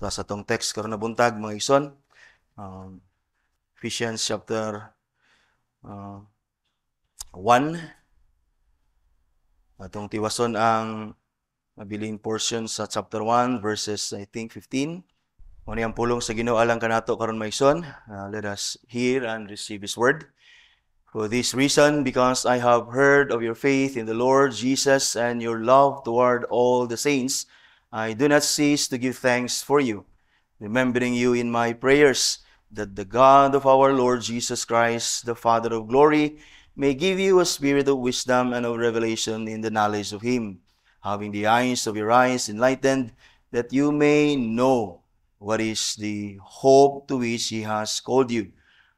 Ta sa tong text karon na buntag mga igsoon, um, Ephesians chapter uh, 1 atong tiwason ang mabiling portion sa chapter 1 verses I think 15. Muna ang pulong sa Ginoo alang kanato karon maigsoon. Uh, let us hear and receive his word. For this reason, because I have heard of your faith in the Lord Jesus and your love toward all the saints, I do not cease to give thanks for you, remembering you in my prayers, that the God of our Lord Jesus Christ, the Father of glory, may give you a spirit of wisdom and of revelation in the knowledge of him, having the eyes of your eyes enlightened, that you may know what is the hope to which he has called you,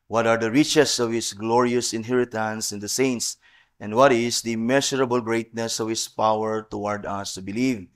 what are the riches of his glorious inheritance in the saints, and what is the measurable greatness of his power toward us to believe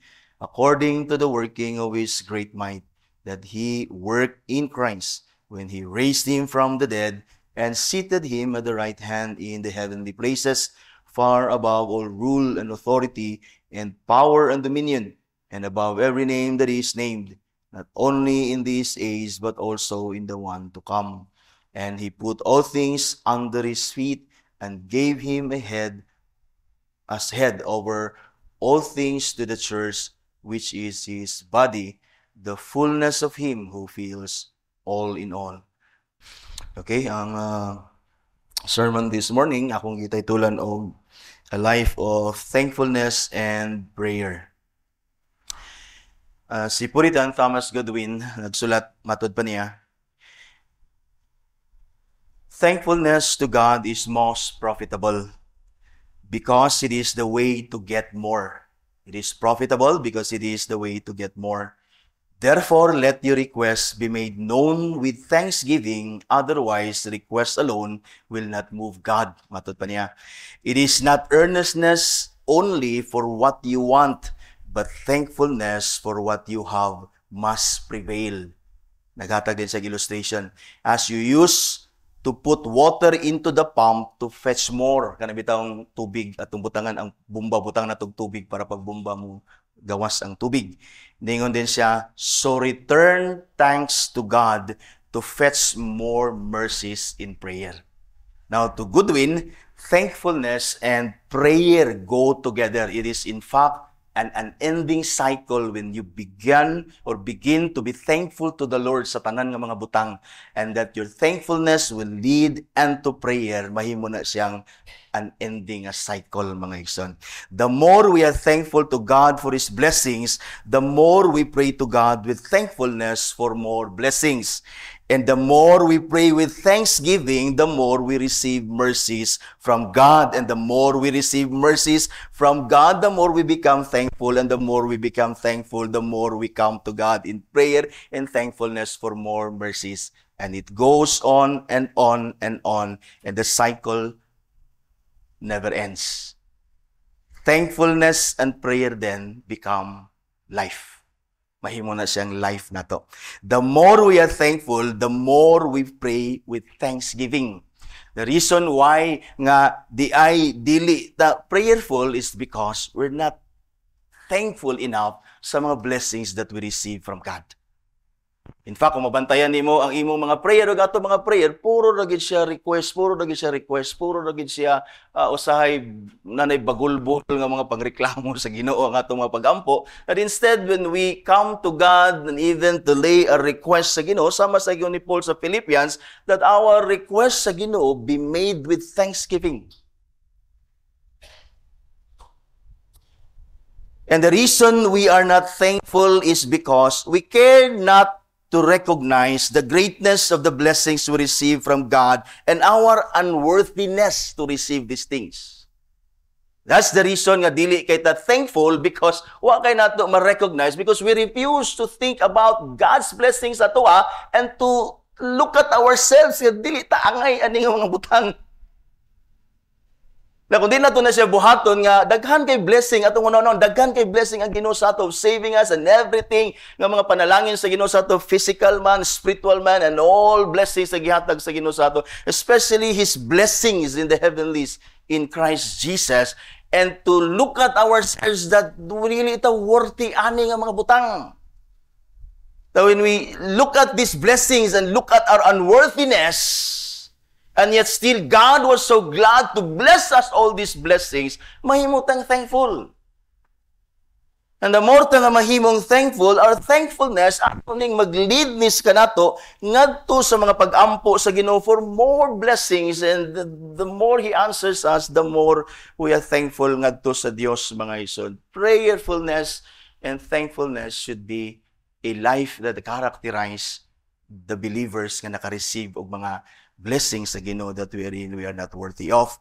according to the working of his great might, that he worked in Christ when he raised him from the dead and seated him at the right hand in the heavenly places, far above all rule and authority and power and dominion, and above every name that is named, not only in this age, but also in the one to come. And he put all things under his feet and gave him a head as head over all things to the church, which is his body, the fullness of him who fills all in all. Okay, ang uh, sermon this morning, akong gitay-tulan og a life of thankfulness and prayer. Uh, si Puritan Thomas Goodwin nagsulat matod pa niya, Thankfulness to God is most profitable because it is the way to get more. It is profitable because it is the way to get more. Therefore, let your requests be made known with thanksgiving, otherwise request alone will not move God. Matod pa niya. It is not earnestness only for what you want, but thankfulness for what you have must prevail. Naghatag din sa illustration. As you use to put water into the pump to fetch more kana bitang tubig at tumbutangan ang bumba butang natog tubig para pagbumba mo gawas ang tubig ningon din siya so return thanks to God to fetch more mercies in prayer now to goodwin thankfulness and prayer go together it is in fact an unending cycle when you begin or begin to be thankful to the Lord sa tanan ng mga butang and that your thankfulness will lead unto prayer mahimo na siyang unending nga cycle mga igsoon the more we are thankful to God for his blessings the more we pray to God with thankfulness for more blessings And the more we pray with thanksgiving, the more we receive mercies from God. And the more we receive mercies from God, the more we become thankful. And the more we become thankful, the more we come to God in prayer and thankfulness for more mercies. And it goes on and on and on. And the cycle never ends. Thankfulness and prayer then become life. mahimo na siyang life na to. The more we are thankful, the more we pray with thanksgiving. The reason why nga di ay dili the prayerful is because we're not thankful enough sa mga blessings that we receive from God. In fact, kung mabantayan nimo ang imong mga prayer ug ato mga prayer, puro ra gid siya request, puro ra gid siya request, puro ra gid siya uh, usahay nanay bagulbol nga mga pangreklamo sa Ginoo ang ato mga pagampo. That instead when we come to God and even to lay a request sa Ginoo, sama sa ni Paul sa Philippians, that our request sa Ginoo be made with thanksgiving. And the reason we are not thankful is because we care not to recognize the greatness of the blessings we receive from God and our unworthiness to receive these things. That's the reason nga dili kay ta thankful because wa kay nato ma-recognize because we refuse to think about God's blessings atoa ah, and to look at ourselves nga dili ta angay aning mga butang. Na kung di na na siya buhaton nga daghan kay blessing atong unaw daghan kay blessing ang Ginoo sa ato saving us and everything nga mga panalangin sa Ginoo sa ato physical man, spiritual man and all blessings sa gihatag sa Ginoo sa ato especially his blessings in the heavenlies in Christ Jesus and to look at ourselves that really ito worthy ani nga mga butang. That when we look at these blessings and look at our unworthiness, And yet still, God was so glad to bless us all these blessings, mahimutang thankful. And the more ta nga mahimong thankful, our thankfulness, atuning maglidnis ka nato, ngadto sa mga pagampo sa Ginoo for more blessings. And the, the more He answers us, the more we are thankful ngadto sa Dios, mga isod. Prayerfulness and thankfulness should be a life that characterize the believers nga naka-receive og mga blessings sa Ginoo that we wherein we are not worthy of.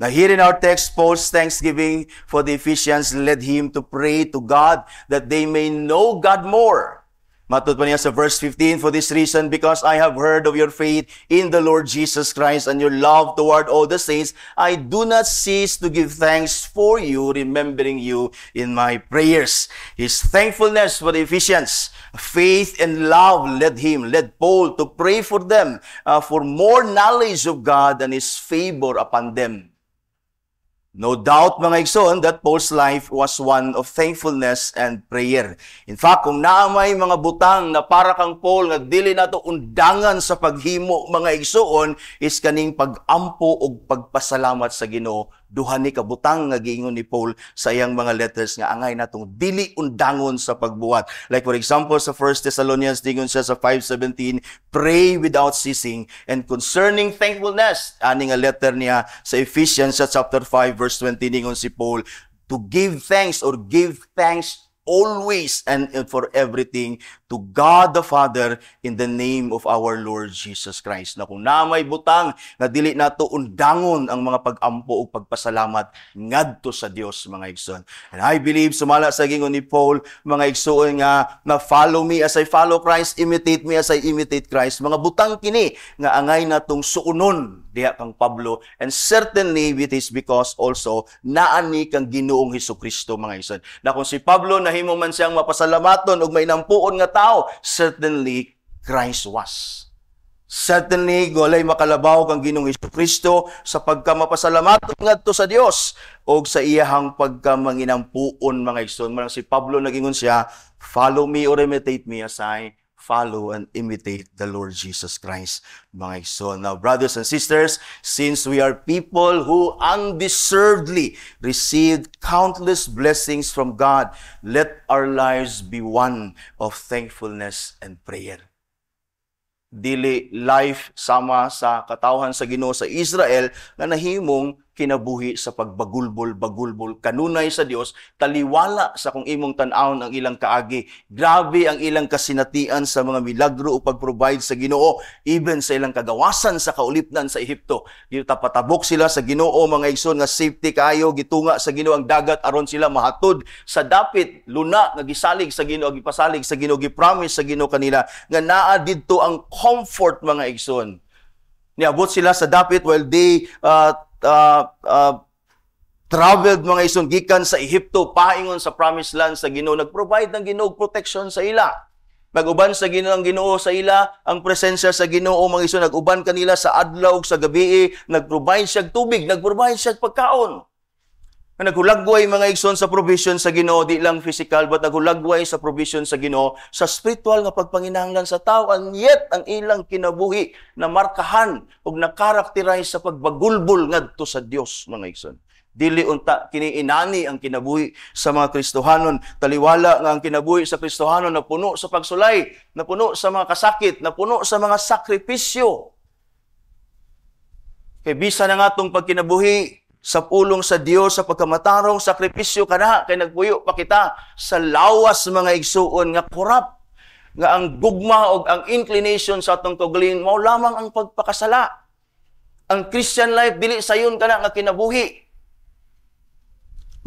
Now here in our text, Paul's thanksgiving for the Ephesians led him to pray to God that they may know God more Matod pa niya sa verse 15, For this reason, because I have heard of your faith in the Lord Jesus Christ and your love toward all the saints, I do not cease to give thanks for you, remembering you in my prayers. His thankfulness for the Ephesians, faith and love led him, led Paul to pray for them uh, for more knowledge of God and His favor upon them. No doubt mga igsoon that Paul's life was one of thankfulness and prayer. In fact, kung naamay mga butang na para kang Paul nga dili na to undangan sa paghimo mga igsoon is kaning pagampo og pagpasalamat sa Ginoo duha ni kabutang nga giingon ni Paul sa iyang mga letters nga angay natong dili undangon sa pagbuhat. Like for example sa 1 Thessalonians dingon siya sa 5:17, pray without ceasing and concerning thankfulness. Ani nga letter niya sa Ephesians sa chapter 5 verse 20 dingon si Paul to give thanks or give thanks always and for everything to God the Father in the name of our Lord Jesus Christ. Na kung namay butang nga dili nato undangon ang mga pagampo o pagpasalamat ngadto sa Dios mga igsoon. And I believe sumala sa gingon ni Paul mga igsoon nga na follow me as I follow Christ, imitate me as I imitate Christ. Mga butang kini nga angay natong suunon diha kang Pablo and certainly it is because also naani kang Ginoong Hesus Kristo mga isan na kung si Pablo nahimo man siyang mapasalamaton og may mainampuon nga tao certainly Christ was Certainly, golay makalabaw kang ginong Isu Kristo sa pagkamapasalamat ngadto sa Dios o sa iyahang pagkamanginampuon mga igsoon. Marang si Pablo nagingon siya, follow me or imitate me as I follow and imitate the Lord Jesus Christ, mga iso. Now, brothers and sisters, since we are people who undeservedly received countless blessings from God, let our lives be one of thankfulness and prayer. Dili life sama sa katawhan sa Ginoo sa Israel nga nahimong kinabuhi sa pagbagulbol-bagulbol kanunay sa Dios taliwala sa kung imong tan-awon ang ilang kaagi grabe ang ilang kasinatian sa mga milagro o pag-provide sa Ginoo even sa ilang kagawasan sa kaulipnan sa Ehipto dito patabok sila sa Ginoo mga igsoon nga safety kayo gitunga sa Ginoo ang dagat aron sila mahatod sa dapit luna nga gisalig sa Ginoo gipasalig sa Ginoo gipromise sa Ginoo kanila nga naa didto ang comfort mga igsoon Niabot sila sa dapit while they uh, uh, uh, traveled mga ison gikan sa Ehipto paingon sa promised land sa Ginoo nagprovide ng Ginoo protection sa ila Nag-uban sa Ginoo ang Ginoo sa ila, ang presensya sa Ginoo mga iso naguban kanila sa adlaw sa gabi, nagprovide siya tubig, nagprovide siya pagkaon. Nga naghulagway mga igsoon sa provision sa Ginoo di lang physical but naghulagway sa provision sa Ginoo sa spiritual nga pagpanginahanglan sa tao and yet ang ilang kinabuhi na markahan ug nakarakterize sa pagbagulbul ngadto sa Dios mga igsoon. Dili unta kini inani ang kinabuhi sa mga Kristohanon, taliwala nga ang kinabuhi sa Kristohanon na puno sa pagsulay, na puno sa mga kasakit, na puno sa mga sakripisyo. Kay bisan na nga tong pagkinabuhi sa pulong sa Dios sa pagkamatarong sakripisyo kana kay nagpuyo pa kita sa lawas mga igsuon nga korap nga ang gugma og ang inclination sa atong tuglin mao lamang ang pagpakasala. Ang Christian life dili sayon kana nga kinabuhi.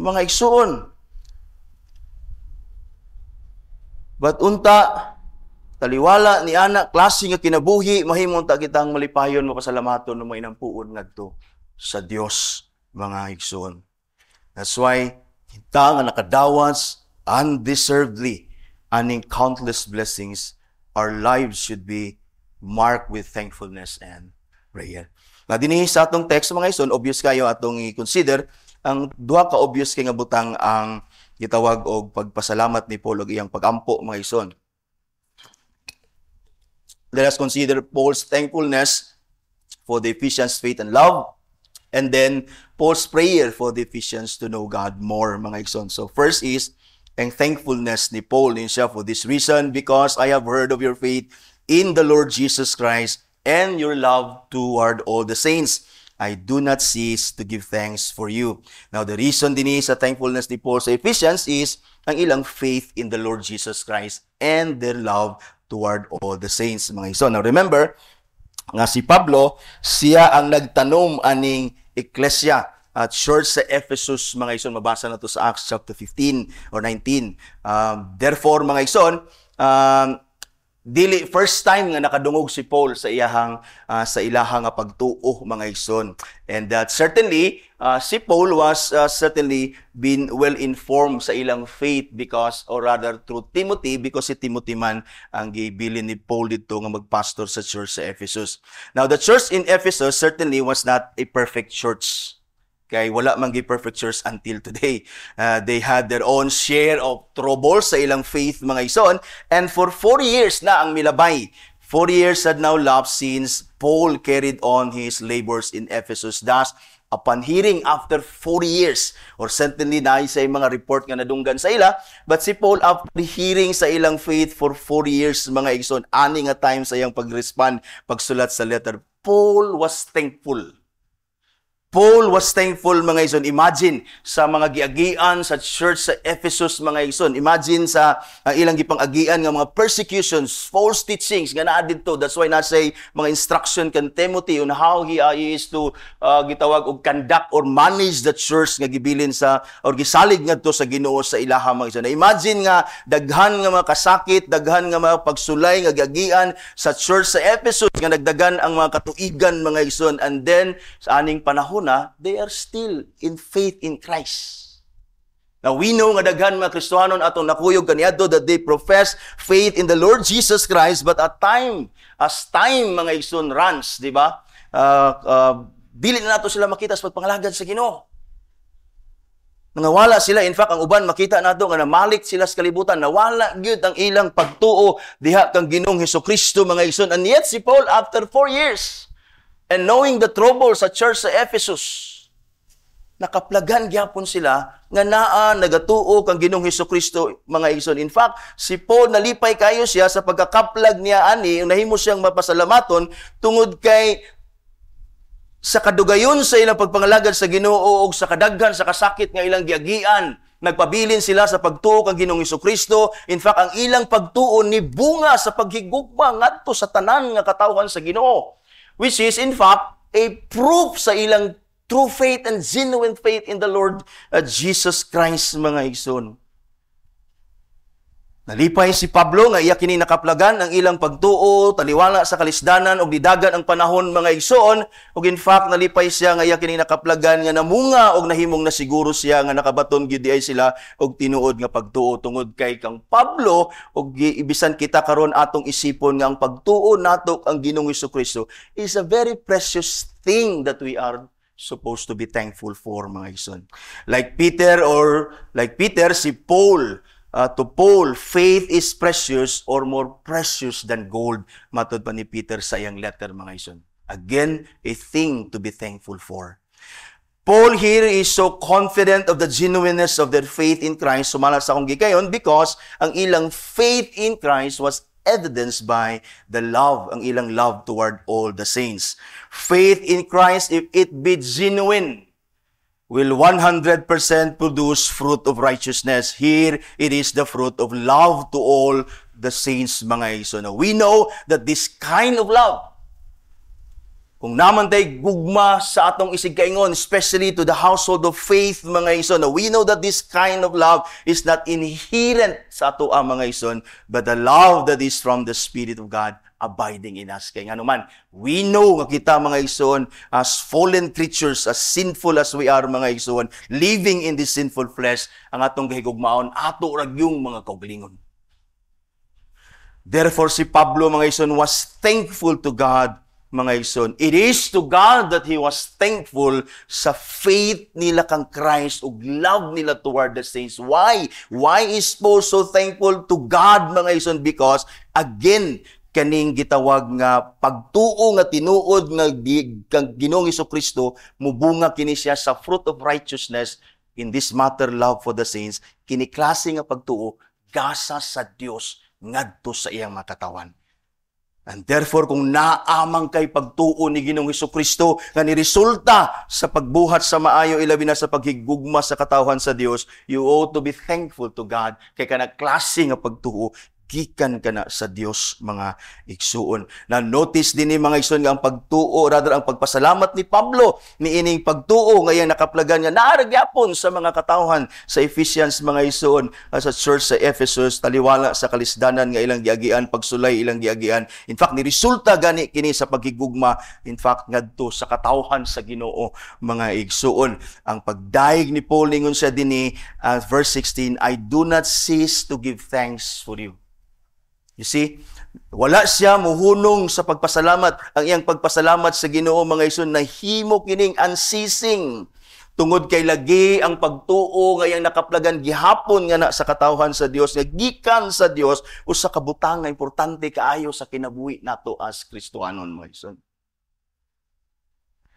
Mga igsuon. But unta taliwala ni anak klase nga kinabuhi mahimong ta kitang malipayon mapasalamaton ng no may nampuon ngadto sa Dios mga igsoon. That's why, kita nga nakadawas undeservedly and in countless blessings, our lives should be marked with thankfulness and prayer. Na dinhi eh, sa atong text mga igsoon, obvious kayo atong i-consider ang duha ka obvious kay nga butang ang gitawag og pagpasalamat ni Paul og iyang pagampo mga igsoon. Let us consider Paul's thankfulness for the Ephesians' faith and love and then post prayer for the Ephesians to know God more, mga Ikson. So first is, and thankfulness ni Paul din siya for this reason, because I have heard of your faith in the Lord Jesus Christ and your love toward all the saints. I do not cease to give thanks for you. Now, the reason din is sa thankfulness ni Paul sa Ephesians is ang ilang faith in the Lord Jesus Christ and their love toward all the saints, mga iso. Now, remember, nga si Pablo, siya ang nagtanom aning Ecclesia at church sa Ephesus mga ison mabasa na to sa Acts chapter 15 or 19 um, therefore mga ison um, Dili first time nga nakadungog si Paul sa iyahang uh, sa ilahang nga pagtuo mga igsoon. And that certainly uh, si Paul was uh, certainly been well informed sa ilang faith because or rather through Timothy because si Timothy man ang gibilin ni Paul dito nga magpastor sa church sa Ephesus. Now the church in Ephesus certainly was not a perfect church. Kay wala man gi perfect church until today. Uh, they had their own share of troubles sa ilang faith mga ison and for 40 years na ang milabay 40 years had now lapsed since Paul carried on his labors in Ephesus. Thus, upon hearing after 40 years, or certainly na sa mga report nga nadunggan sa ila, but si Paul after hearing sa ilang faith for 40 years, mga igsoon, ani nga time sa iyang pag-respond, pagsulat sa letter, Paul was thankful Paul was thankful mga ison. Imagine sa mga giagian sa church sa Ephesus mga ison. Imagine sa ang ah, ilang gipang agian nga mga persecutions, false teachings nga naa didto. That's why na say mga instruction kan Timothy on how he uh, is to uh, gitawag og conduct or manage the church nga gibilin sa or gisalig ngadto sa Ginoo sa ilaha mga ison. Imagine nga daghan nga mga kasakit, daghan nga mga pagsulay nga giagian sa church sa Ephesus nga nagdagan ang mga katuigan mga ison. And then sa aning panahon una, they are still in faith in Christ. Now we know nga daghan mga Kristohanon atong nakuyog kaniadto that they profess faith in the Lord Jesus Christ but at time as time mga igsoon runs, di ba? Uh, uh, dili na nato sila makita sa pagpangalagad sa Ginoo. Nangawala sila, in fact, ang uban makita nato nga namalik sila sa kalibutan, nawala gyud ang ilang pagtuo diha kang Ginoong Hesukristo mga igsoon. And yet si Paul after four years, And knowing the trouble sa church sa Ephesus, nakaplagan gyapon sila nga naa nagatuo kang Ginoong Hesus Kristo mga ison. In fact, si Paul nalipay kayo siya sa pagkakaplag niya ani nahimo siyang mapasalamaton tungod kay sa kadugayon sa ilang pagpangalagad sa Ginoo ug sa kadaghan sa kasakit nga ilang giagian nagpabilin sila sa pagtuo kang Ginoong Kristo. In fact, ang ilang pagtuo ni bunga sa paghigugma ngadto sa tanan nga katawhan sa Ginoo which is in fact a proof sa ilang true faith and genuine faith in the Lord uh, Jesus Christ mga igsoon. Nalipay si Pablo nga iya kini nakaplagan ang ilang pagtuo, taliwala sa kalisdanan ug nidagan ang panahon mga igsoon ug in fact nalipay siya nga iya kini nakaplagan nga namunga ug nahimong na siguro siya nga nakabaton gyud ay sila og tinuod nga pagtuo tungod kay kang Pablo ug ibisan kita karon atong isipon nga ang pagtuo nato ang Ginoong Kristo is a very precious thing that we are supposed to be thankful for mga igsoon. Like Peter or like Peter si Paul uh, to Paul, faith is precious or more precious than gold. Matod pa ni Peter sa iyang letter, mga ison. Again, a thing to be thankful for. Paul here is so confident of the genuineness of their faith in Christ, sumala sa akong gikayon, because ang ilang faith in Christ was evidenced by the love, ang ilang love toward all the saints. Faith in Christ, if it be genuine, will 100% produce fruit of righteousness. Here, it is the fruit of love to all the saints, mga iso. Now, we know that this kind of love, kung naman tay gugma sa atong isig especially to the household of faith, mga iso, now, we know that this kind of love is not inherent sa ato ang ah, mga ison, but the love that is from the Spirit of God abiding in us. Kaya nga naman, we know nga kita mga igsoon, as fallen creatures, as sinful as we are mga igsoon, living in this sinful flesh, ang atong gahigugmaon, ato ragyong mga kauglingon. Therefore, si Pablo, mga igsoon, was thankful to God, mga igsoon. It is to God that he was thankful sa faith nila kang Christ ug love nila toward the saints. Why? Why is Paul so thankful to God, mga igsoon? Because, again, kaning gitawag nga pagtuo nga tinuod nga kang Ginoong Kristo mubunga kini siya sa fruit of righteousness in this matter love for the saints kini klase nga pagtuo gasa sa Dios ngadto sa iyang makatawan. And therefore, kung naamang kay pagtuo ni Ginoong Hesus Kristo nga resulta sa pagbuhat sa maayo ilabi na sa paghigugma sa katawhan sa Dios, you ought to be thankful to God kay kana klase nga pagtuo gikan kana sa Dios mga igsuon. Na notice din ni mga igsuon nga ang pagtuo rather ang pagpasalamat ni Pablo ni ining pagtuo nga nakaplagan nga naara gyapon sa mga katawhan sa Ephesians mga igsuon ah, sa church sa Ephesus taliwala sa kalisdanan nga ilang giagian pagsulay ilang giagian. In fact ni resulta gani kini sa paghigugma in fact ngadto sa katawhan sa Ginoo mga igsuon. Ang pagdaig ni Paul ningon sa dini uh, ah, verse 16 I do not cease to give thanks for you You see, wala siya muhunong sa pagpasalamat. Ang iyang pagpasalamat sa Ginoo mga Isun na himo kining unceasing tungod kay lagi ang pagtuo nga yang nakaplagan gihapon nga na sa katawhan sa Dios nga gikan sa Dios usa ka butang nga importante kaayo sa kinabuhi nato as Kristohanon mga ison.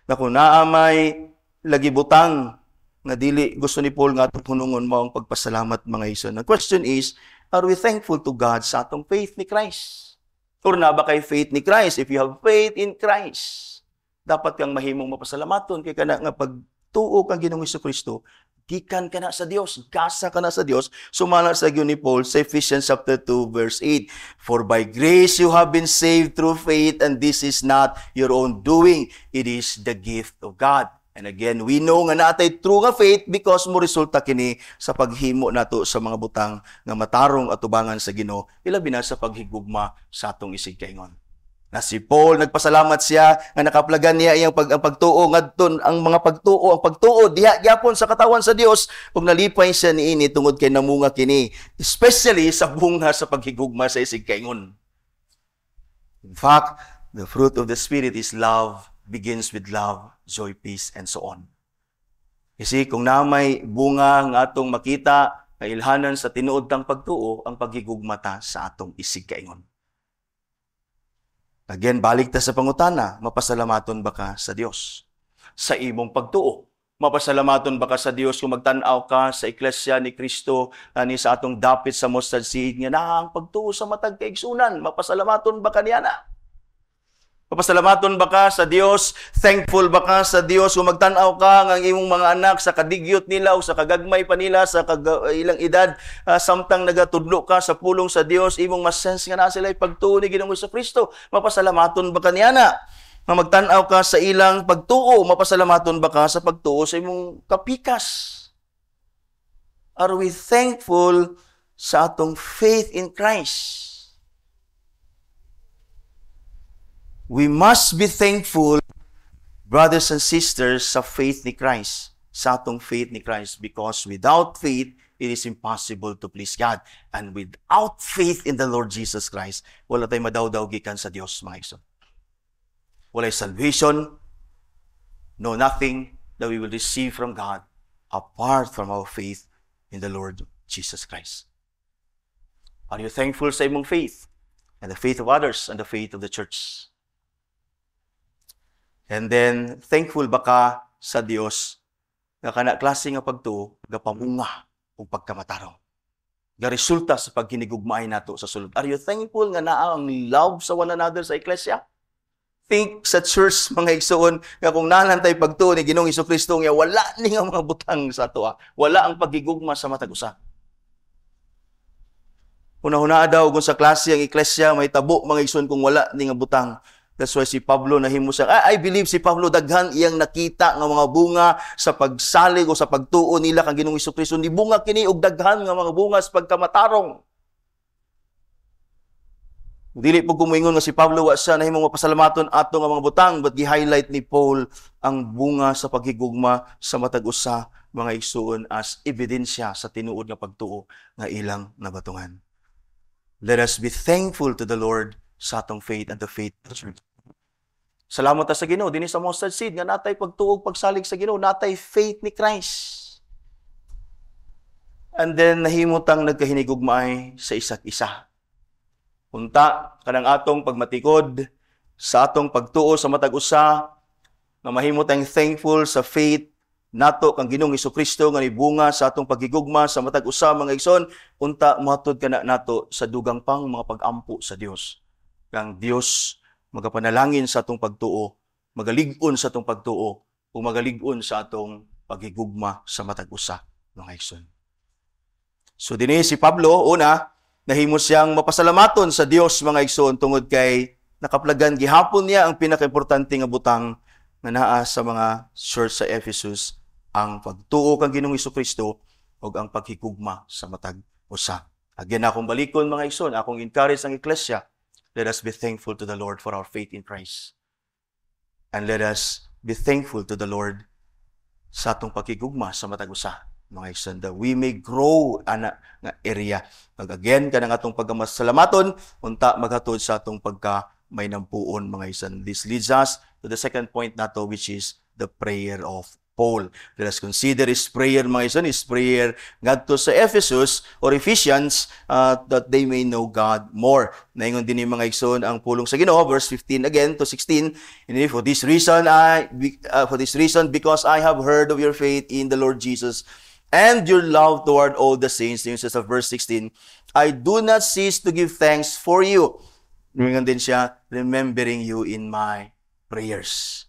Nako naa naamay lagi butang nga dili gusto ni Paul nga atong hunungon mo ang pagpasalamat mga igsoon. The question is, are we thankful to God sa atong faith ni Christ? Or na ba kay faith ni Christ? If you have faith in Christ, dapat kang mahimong mapasalamaton kay kana nga pagtuo kang Ginoong Kristo gikan ka na sa Dios, gasa ka na sa Dios, sumala sa yun ni Paul sa Ephesians chapter 2 verse 8. For by grace you have been saved through faith and this is not your own doing, it is the gift of God. And again, we know nga natay true nga faith because mo resulta kini sa paghimo nato sa mga butang nga matarong at ubangan sa Ginoo ilabi na sa paghigugma sa atong isig kaingon. Na si Paul nagpasalamat siya nga nakaplagan niya iyang pag ang pagtuo ngadton ang mga pagtuo ang pagtuo diha gyapon sa katawan sa Dios ug nalipay siya niini tungod kay namunga kini especially sa bunga sa paghigugma sa isig kaingon. In fact, the fruit of the spirit is love begins with love joy, peace, and so on. Kasi kung namay bunga nga atong makita, kailhanan sa tinuod ng pagtuo ang paghigugmata sa atong isig kaingon. Again, balik ta sa pangutana, mapasalamaton ba ka sa Dios? Sa imong pagtuo, mapasalamaton ba ka sa Dios kung magtanaw ka sa Iglesia ni Kristo ani sa atong dapit sa mustard seed nga na ang pagtuo sa matag kaigsunan, mapasalamaton ba ka niya na? Papasalamaton ba ka sa Dios? Thankful ba ka sa Dios kung magtanaw ka ng imong mga anak sa kadigyot nila o sa kagagmay pa nila sa kag- ilang edad uh, samtang nagatudlo ka sa pulong sa Dios, imong masense nga na sila pagtuo ni Ginoo sa Kristo. Mapasalamaton ba ka niya na? Nga magtanaw ka sa ilang pagtuo, mapasalamaton ba ka sa pagtuo sa imong kapikas? Are we thankful sa atong faith in Christ? We must be thankful, brothers and sisters, sa faith ni Christ, sa atong faith ni Christ, because without faith, it is impossible to please God. And without faith in the Lord Jesus Christ, wala tayong madawdaw gikan sa Dios, mga iso. Wala salvation, no nothing that we will receive from God apart from our faith in the Lord Jesus Christ. Are you thankful sa imong faith and the faith of others and the faith of the church? And then, thankful ba ka sa Dios nga kana klase nga pagtuo gapamunga og pagkamatarong. Nga resulta sa paghinigugmay nato sa sulod. Are you thankful nga naa ang love sa one another sa iglesia? Think sa church mga igsoon nga kung nanantay pagtuo ni Ginoong Kristo nga wala ni nga mga butang sa ato. Ah. Wala ang pagigugma sa matag usa. Una-una daw kung sa klase ang iglesia may tabo mga igsoon kung wala ni nga butang That's why si Pablo nahimo sa ah, I believe si Pablo daghan iyang nakita nga mga bunga sa pagsalig o sa pagtuo nila kang Ginoong Kristo ni bunga kini og daghan nga mga bunga sa pagkamatarong. Dili po kumingon nga si Pablo wa siya nahimong mapasalamaton ato nga mga butang but gi-highlight ni Paul ang bunga sa paghigugma sa matag usa mga igsoon as ebidensya sa tinuod nga pagtuo nga ilang nabatungan. Let us be thankful to the Lord sa atong faith and the faith Salamat sa Ginoo dinhi sa mustard seed nga natay pagtuog pagsalig sa Ginoo, natay faith ni Christ. And then nahimutang nagkahinigugmaay sa isa't isa. Punta kanang atong pagmatikod sa atong pagtuo sa matag usa nga mahimot ang thankful sa faith nato kang Ginoong Kristo nga nibunga sa atong pagigugma sa matag usa mga igsoon unta matud kana nato sa dugang pang mga pagampo sa Dios kang Dios magapanalangin sa atong pagtuo, magalig-on sa atong pagtuo, ug magalig-on sa atong pagigugma sa matag usa mga igsoon. So dinhi si Pablo una nahimo siyang mapasalamaton sa Dios mga igsoon tungod kay nakaplagan gihapon niya ang pinakaimportante nga butang nga naa sa mga church sa Ephesus ang pagtuo kang Ginoong Kristo ug ang paghigugma sa matag usa. Agyan akong balikon mga igsoon, akong encourage ang iglesia let us be thankful to the Lord for our faith in Christ. And let us be thankful to the Lord sa atong pakigugma sa matag usa mga igsoon that we may grow ana nga area mag again kanang atong pagkamasalamaton unta maghatod sa atong pagka may nampuon mga igsoon this leads us to the second point nato which is the prayer of Paul. Let us consider his prayer, mga isan, his prayer God to sa Ephesus or Ephesians uh, that they may know God more. Naingon din ni mga igsoon ang pulong sa Ginoo verse 15 again to 16. And for this reason I uh, for this reason because I have heard of your faith in the Lord Jesus and your love toward all the saints. Yung sa verse 16, I do not cease to give thanks for you. Naingon din siya, remembering you in my prayers.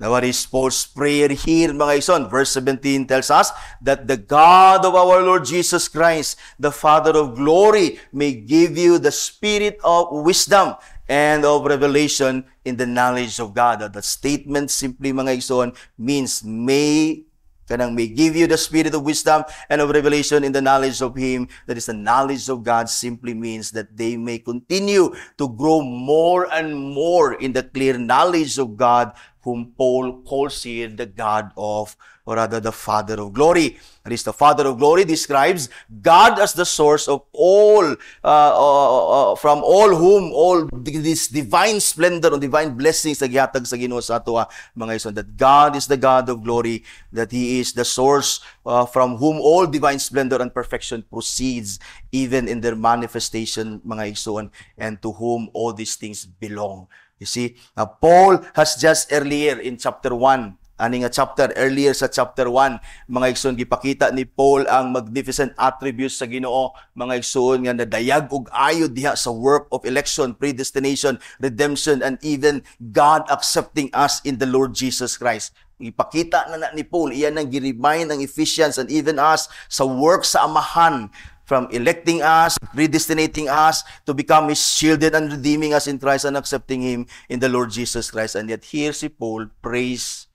Now what is Paul's prayer here mga ison? Verse 17 tells us that the God of our Lord Jesus Christ, the Father of glory, may give you the spirit of wisdom and of revelation in the knowledge of God. That statement simply mga ison means may kanang may give you the spirit of wisdom and of revelation in the knowledge of Him. That is the knowledge of God simply means that they may continue to grow more and more in the clear knowledge of God whom Paul calls here the God of, or rather the Father of glory. That is, the Father of glory describes God as the source of all, uh, uh, uh, uh from all whom all this divine splendor or divine blessings naghihatag sa Ginoo sa ato, ah, mga ison. That God is the God of glory, that He is the source uh, from whom all divine splendor and perfection proceeds, even in their manifestation, mga ison, and to whom all these things belong. You see, uh, Paul has just earlier in chapter 1, aning chapter, earlier sa chapter 1, mga igsoon gipakita ni Paul ang magnificent attributes sa Ginoo, mga igsoon nga nadayag og ayo diha sa work of election, predestination, redemption and even God accepting us in the Lord Jesus Christ. Ipakita na, na ni Paul, iyan ang giremind ang Ephesians and even us sa work sa amahan from electing us, predestinating us to become His shielded and redeeming us in Christ and accepting Him in the Lord Jesus Christ. And yet here si Paul prays,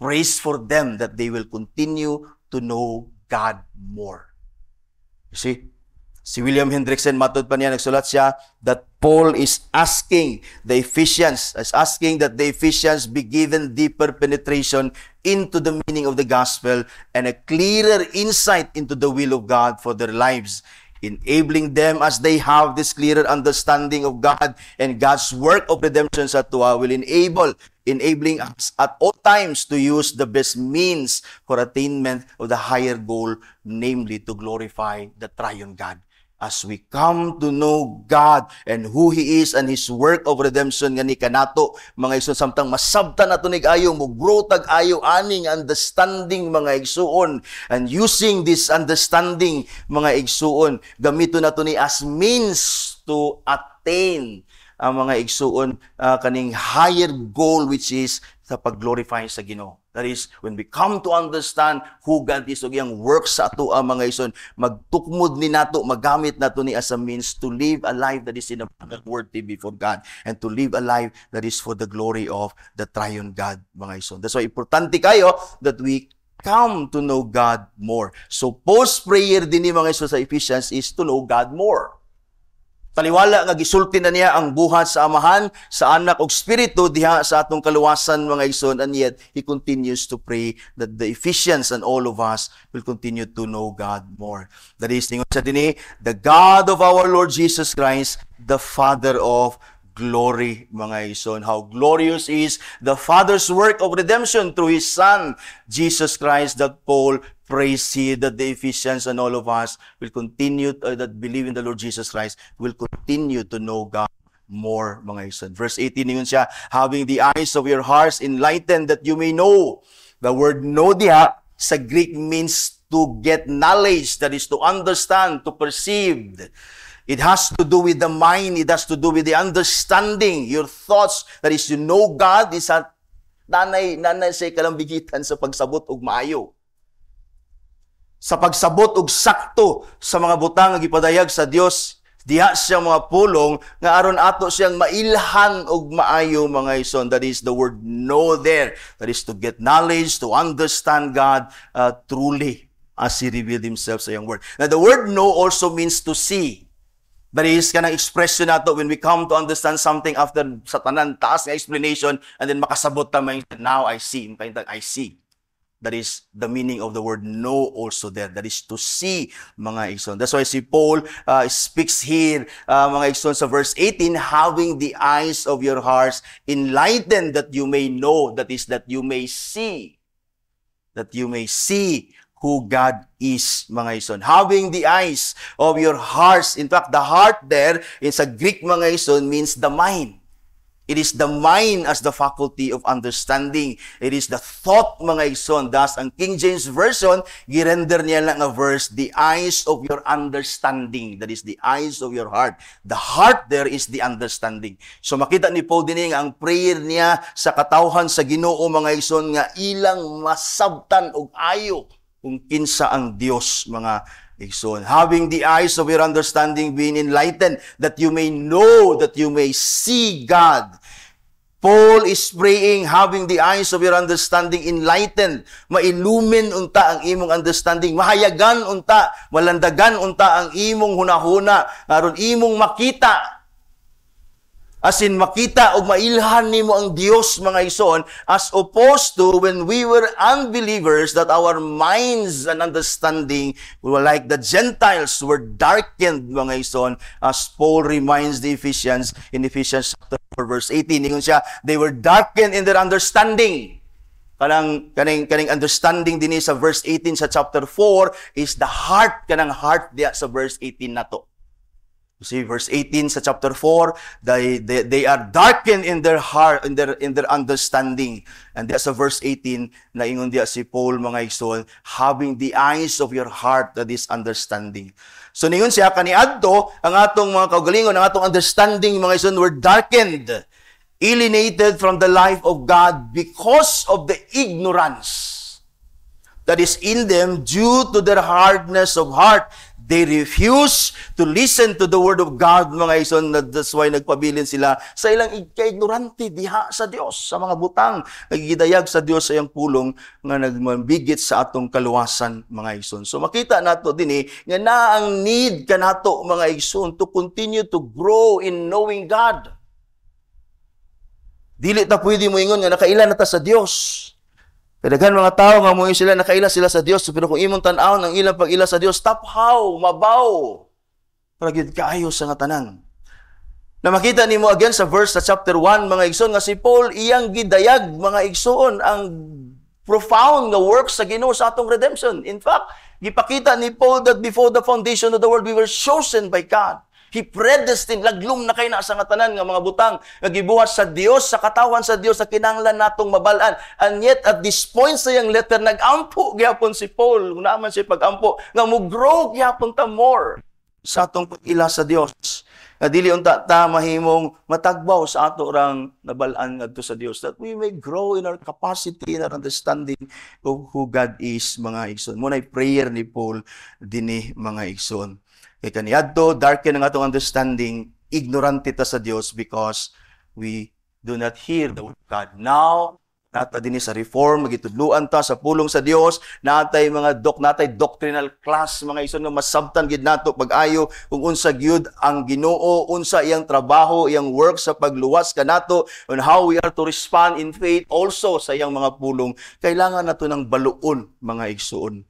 prays for them that they will continue to know God more. You see, Si William Hendrickson, matod pa niya, nagsulat siya that Paul is asking the Ephesians, is asking that the Ephesians be given deeper penetration into the meaning of the gospel and a clearer insight into the will of God for their lives, enabling them as they have this clearer understanding of God and God's work of redemption sa tuwa will enable, enabling us at all times to use the best means for attainment of the higher goal, namely to glorify the triune God as we come to know God and who He is and His work of redemption nga ni kanato mga igsoon samtang masabta nato ni ayo mugro tag ayo aning understanding mga igsuon and using this understanding mga igsuon gamito nato ni as means to attain ang mga igsuon uh, ah, kaning higher goal which is sa pag-glorify sa Ginoo That is, when we come to understand who God is og iyang work sa ato ang ah, mga ison, magtukmod ni nato, magamit nato ni as a means to live a life that is in a worthy before God and to live a life that is for the glory of the triune God, mga ison. That's why importante kayo that we come to know God more. So post-prayer din ni mga ison sa Ephesians is to know God more. Taliwala nga gisulti na niya ang buhat sa amahan, sa anak ug espiritu diha sa atong kaluwasan mga ison. and yet he continues to pray that the Ephesians and all of us will continue to know God more. That is ningon sa dinhi, the God of our Lord Jesus Christ, the Father of glory, mga ison. How glorious is the Father's work of redemption through His Son, Jesus Christ, that Paul praise He that the Ephesians and all of us will continue, uh, that believe in the Lord Jesus Christ, will continue to know God more, mga isod. Verse 18 niyon siya, having the eyes of your hearts enlightened that you may know. The word know diha sa Greek means to get knowledge, that is to understand, to perceive. It has to do with the mind. It has to do with the understanding, your thoughts. That is, you know God is at nanay, nanay sa kalambigitan sa pagsabot og maayo sa pagsabot og sakto sa mga butang nga gipadayag sa Dios diha siya mga pulong nga aron ato siyang mailhan og maayo mga ison that is the word know there that is to get knowledge to understand God uh, truly as he revealed himself sa iyang word now the word know also means to see That is, kanang expression nato when we come to understand something after sa tanan, taas nga explanation, and then makasabot ta may, now I see, I see. That is the meaning of the word know also there. That is to see, mga igsoon. That's why si Paul uh, speaks here, uh, mga igsoon, sa verse 18, having the eyes of your hearts enlightened that you may know, that is, that you may see. That you may see who God is, mga ison. Having the eyes of your hearts. In fact, the heart there, in sa Greek, mga ison, means the mind. It is the mind as the faculty of understanding. It is the thought, mga ison. Thus, ang King James Version, girender niya lang a verse, the eyes of your understanding. That is the eyes of your heart. The heart there is the understanding. So makita ni Paul din ang prayer niya sa katauhan sa ginoo, mga ison, nga ilang masabtan og ayo kung kinsa ang Dios mga exalt. Having the eyes of your understanding being enlightened, that you may know, that you may see God. Paul is praying, having the eyes of your understanding enlightened, mailumin unta ang imong understanding, mahayagan unta, malandagan unta ang imong hunahuna, aron imong makita As in, makita o mailhan nimo ang Dios mga ison as opposed to when we were unbelievers that our minds and understanding were like the Gentiles were darkened mga ison as Paul reminds the Ephesians in Ephesians chapter 4 verse 18 ingon siya they were darkened in their understanding kanang kaning kaning understanding dinhi sa verse 18 sa chapter 4 is the heart kanang heart diya sa verse 18 nato You see verse 18 sa chapter 4, they, they, they are darkened in their heart, in their, in their understanding. And that's a verse 18, naingon diya si Paul mga igsoon, having the eyes of your heart that is understanding. So ningon siya kaniadto ang atong mga kaugalingon, ang atong understanding mga igsoon were darkened, alienated from the life of God because of the ignorance that is in them due to their hardness of heart They refuse to listen to the Word of God, mga ison. That's why nagpabilin sila sa ilang ignorante diha sa Dios, sa mga butang, nagigidayag sa Dios sa iyang pulong nga nagmambigit sa atong kaluwasan, mga ison. So makita nato din eh, nga na ang need kanato mga igsoon to continue to grow in knowing God. Dili ta pwede mo ingon nga nakaila na ta sa Dios. Kadaghan mga tao nga mo sila nakaila sila sa Dios pero kung imong tan-aw ang ilang pag-ila sa Dios stop how mabaw. Para gyud kaayo sa nga tanan. Na makita nimo again sa verse sa chapter 1 mga igsoon nga si Paul iyang gidayag mga igsoon ang profound nga works sa Ginoo sa atong redemption. In fact, gipakita ni Paul that before the foundation of the world we were chosen by God. He predestined, laglong na kay na sa ngatanan nga mga butang, nga gibuhat sa Dios, sa katawan sa Dios, sa kinanglan natong mabalaan. And yet, at this point sa yung letter, nagampo gyapon si Paul, naman si pagampo, nga mugrow gyapon ta more sa atong pag-ila sa Dios. Nga dili unta ta mahimong matagbaw sa ato rang nabalaan ngadto sa Dios that we may grow in our capacity in our understanding of who God is mga igsoon. Mo nay prayer ni Paul dinhi mga igsoon. Kaya kaniadto, darken ang atong understanding, ignorant ta sa Dios because we do not hear the word of God. Now, nata din sa reform, magitudluan ta sa pulong sa Dios, natay mga dok, natay doctrinal class, mga ison nga masabtan gid nato pag-ayo kung unsa gyud ang Ginoo, unsa iyang trabaho, iyang work sa pagluwas kanato on how we are to respond in faith also sa iyang mga pulong. Kailangan nato ng baluon mga igsuon.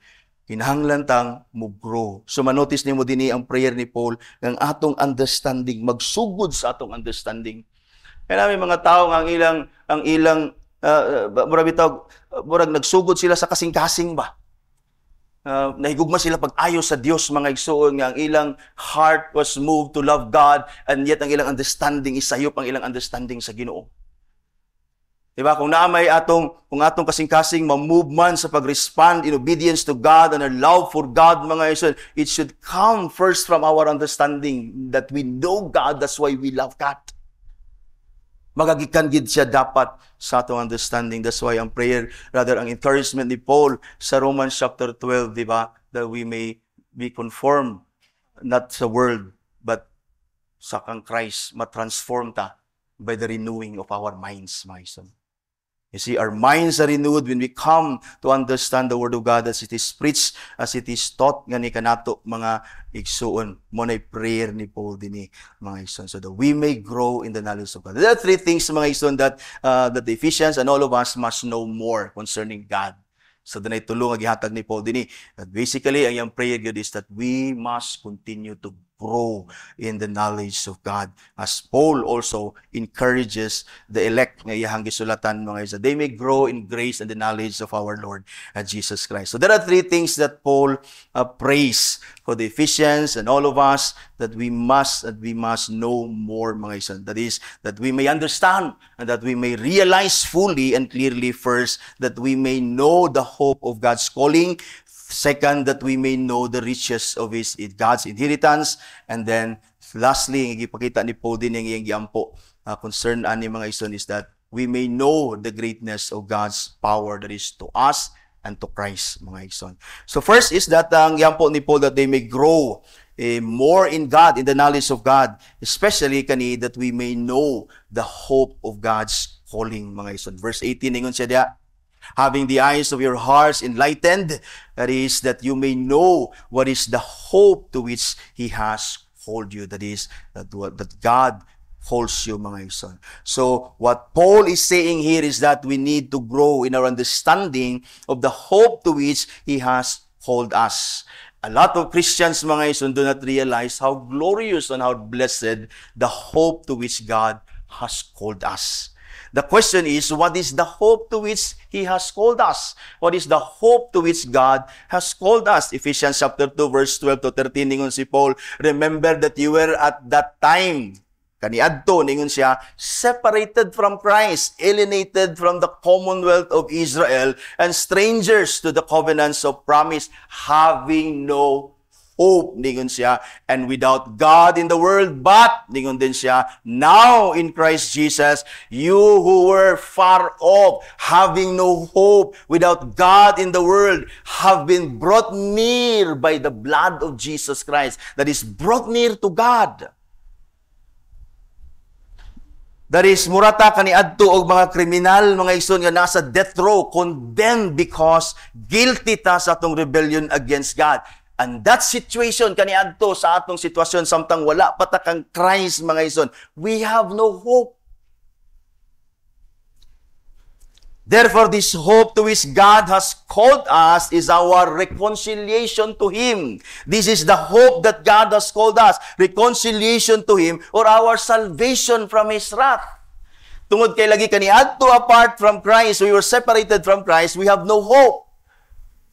Hinahanglan mubro. So manotis nimo dinhi eh, ang prayer ni Paul ng atong understanding magsugod sa atong understanding. Kaya namin mga tao nga ang ilang ang ilang uh, murag bitaw murag nagsugod sila sa kasing-kasing ba. Uh, nahigugma sila pag-ayo sa Dios mga igsoon nga ang ilang heart was moved to love God and yet ang ilang understanding isayop ang ilang understanding sa Ginoo. Diba? Kung naamay atong, kung atong kasing-kasing ma-move man sa pag-respond in obedience to God and our love for God, mga isun, it should come first from our understanding that we know God, that's why we love God. Magagikan gid siya dapat sa atong understanding. That's why ang prayer, rather ang encouragement ni Paul sa Romans chapter 12, diba? That we may be conformed, not the world, but sa kang Christ, matransform ta by the renewing of our minds, my son. You see, our minds are renewed when we come to understand the Word of God as it is preached, as it is taught nga ni kanato mga igsuon. Mo prayer ni Paul din eh, mga igsuon so that we may grow in the knowledge of God. There are three things mga igsuon that, uh, that the Ephesians and all of us must know more concerning God. So na itulong nga gihatag ni Paul din eh. Basically, ang iyang prayer God is that we must continue to grow in the knowledge of God. As Paul also encourages the elect nga iyahang gisulatan mga isa, they may grow in grace and the knowledge of our Lord uh, Jesus Christ. So there are three things that Paul uh, prays for the Ephesians and all of us that we must that we must know more mga isa. That is that we may understand and that we may realize fully and clearly first that we may know the hope of God's calling Second, that we may know the riches of His God's inheritance. And then, lastly, ang ipakita ni Paul din ang iyang giampo uh, concern ani mga ison is that we may know the greatness of God's power that is to us and to Christ, mga ison. So first is that ang yan po ni Paul that they may grow eh, more in God, in the knowledge of God, especially kani that we may know the hope of God's calling, mga ison. Verse 18, ningon siya diya, having the eyes of your hearts enlightened, that is, that you may know what is the hope to which He has called you, that is, that, that God holds you, mga son. So, what Paul is saying here is that we need to grow in our understanding of the hope to which He has called us. A lot of Christians, mga son, do not realize how glorious and how blessed the hope to which God has called us. The question is, what is the hope to which He has called us. What is the hope to which God has called us? Ephesians chapter 2 verse 12 to 13 ningon si Paul, remember that you were at that time kaniadto ningon siya separated from Christ alienated from the commonwealth of Israel and strangers to the covenants of promise having no hope ningon siya and without God in the world but ningon din siya now in Christ Jesus you who were far off having no hope without God in the world have been brought near by the blood of Jesus Christ that is brought near to God That is, murata kaniadto og mga kriminal, mga igsoon nga nasa death row, condemned because guilty ta sa atong rebellion against God. And that situation kaniadto sa atong sitwasyon samtang wala patakang Christ mga ison, we have no hope. Therefore, this hope to which God has called us is our reconciliation to Him. This is the hope that God has called us, reconciliation to Him, or our salvation from His wrath. Tungod kay lagi kani adto apart from Christ, we were separated from Christ, we have no hope.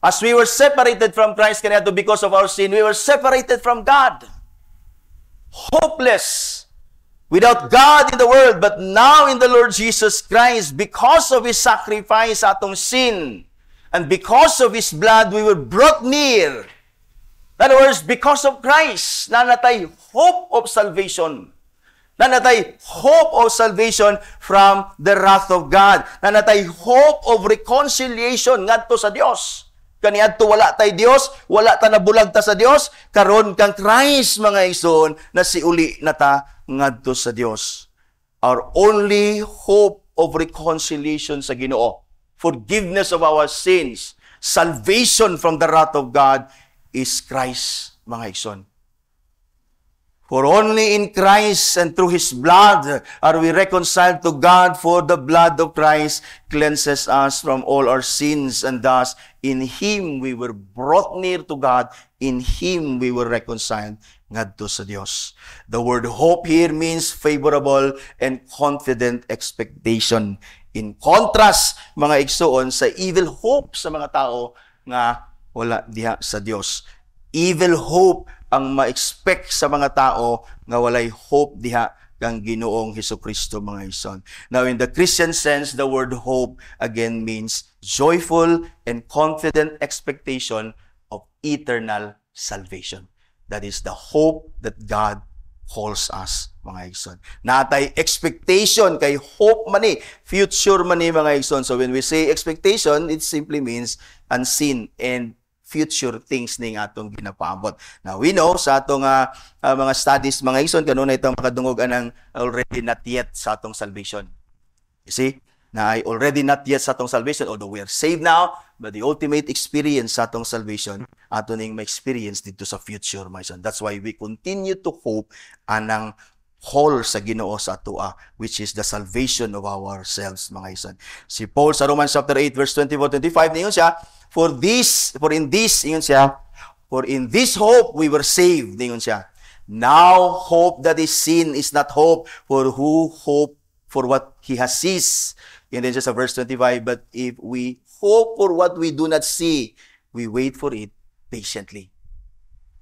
As we were separated from Christ to because of our sin, we were separated from God. Hopeless without God in the world, but now in the Lord Jesus Christ, because of His sacrifice atong sin, and because of His blood, we were brought near. In other words, because of Christ, nanatay hope of salvation. Nanatay hope of salvation from the wrath of God. Nanatay hope of reconciliation ngadto sa Dios. Kaniadto wala tay Dios, wala ta nabulag ta sa Dios, karon kang Christ mga ison na si uli na ta ngadto sa Dios. Our only hope of reconciliation sa Ginoo, forgiveness of our sins, salvation from the wrath of God is Christ mga ison. For only in Christ and through His blood are we reconciled to God, for the blood of Christ cleanses us from all our sins, and thus in Him we were brought near to God, in Him we were reconciled ngadto sa Dios. The word hope here means favorable and confident expectation. In contrast, mga igsoon, sa evil hope sa mga tao nga wala diha sa Dios. Evil hope ang ma-expect sa mga tao nga walay hope diha kang Ginoong Heso Kristo mga ison. Now in the Christian sense, the word hope again means joyful and confident expectation of eternal salvation. That is the hope that God calls us mga igsoon. Natay expectation kay hope man ni, future man ni mga igsoon. So when we say expectation, it simply means unseen and future things ning atong ginapaabot. Now we know sa atong uh, uh, mga studies mga igsoon kanunay itong makadungog anang already not yet sa atong salvation. You see? na ay already not yet sa atong salvation although we are saved now but the ultimate experience sa atong salvation ato ning ma-experience dito sa future my son that's why we continue to hope anang whole sa Ginoo sa atoa which is the salvation of ourselves mga isan. Si Paul sa Romans chapter 8 verse 24-25 niyon siya for this for in this niyon siya for in this hope we were saved niyon siya. Now hope that is seen is not hope for who hope for what he has sees. And then just sa verse 25 but if we hope for what we do not see we wait for it patiently.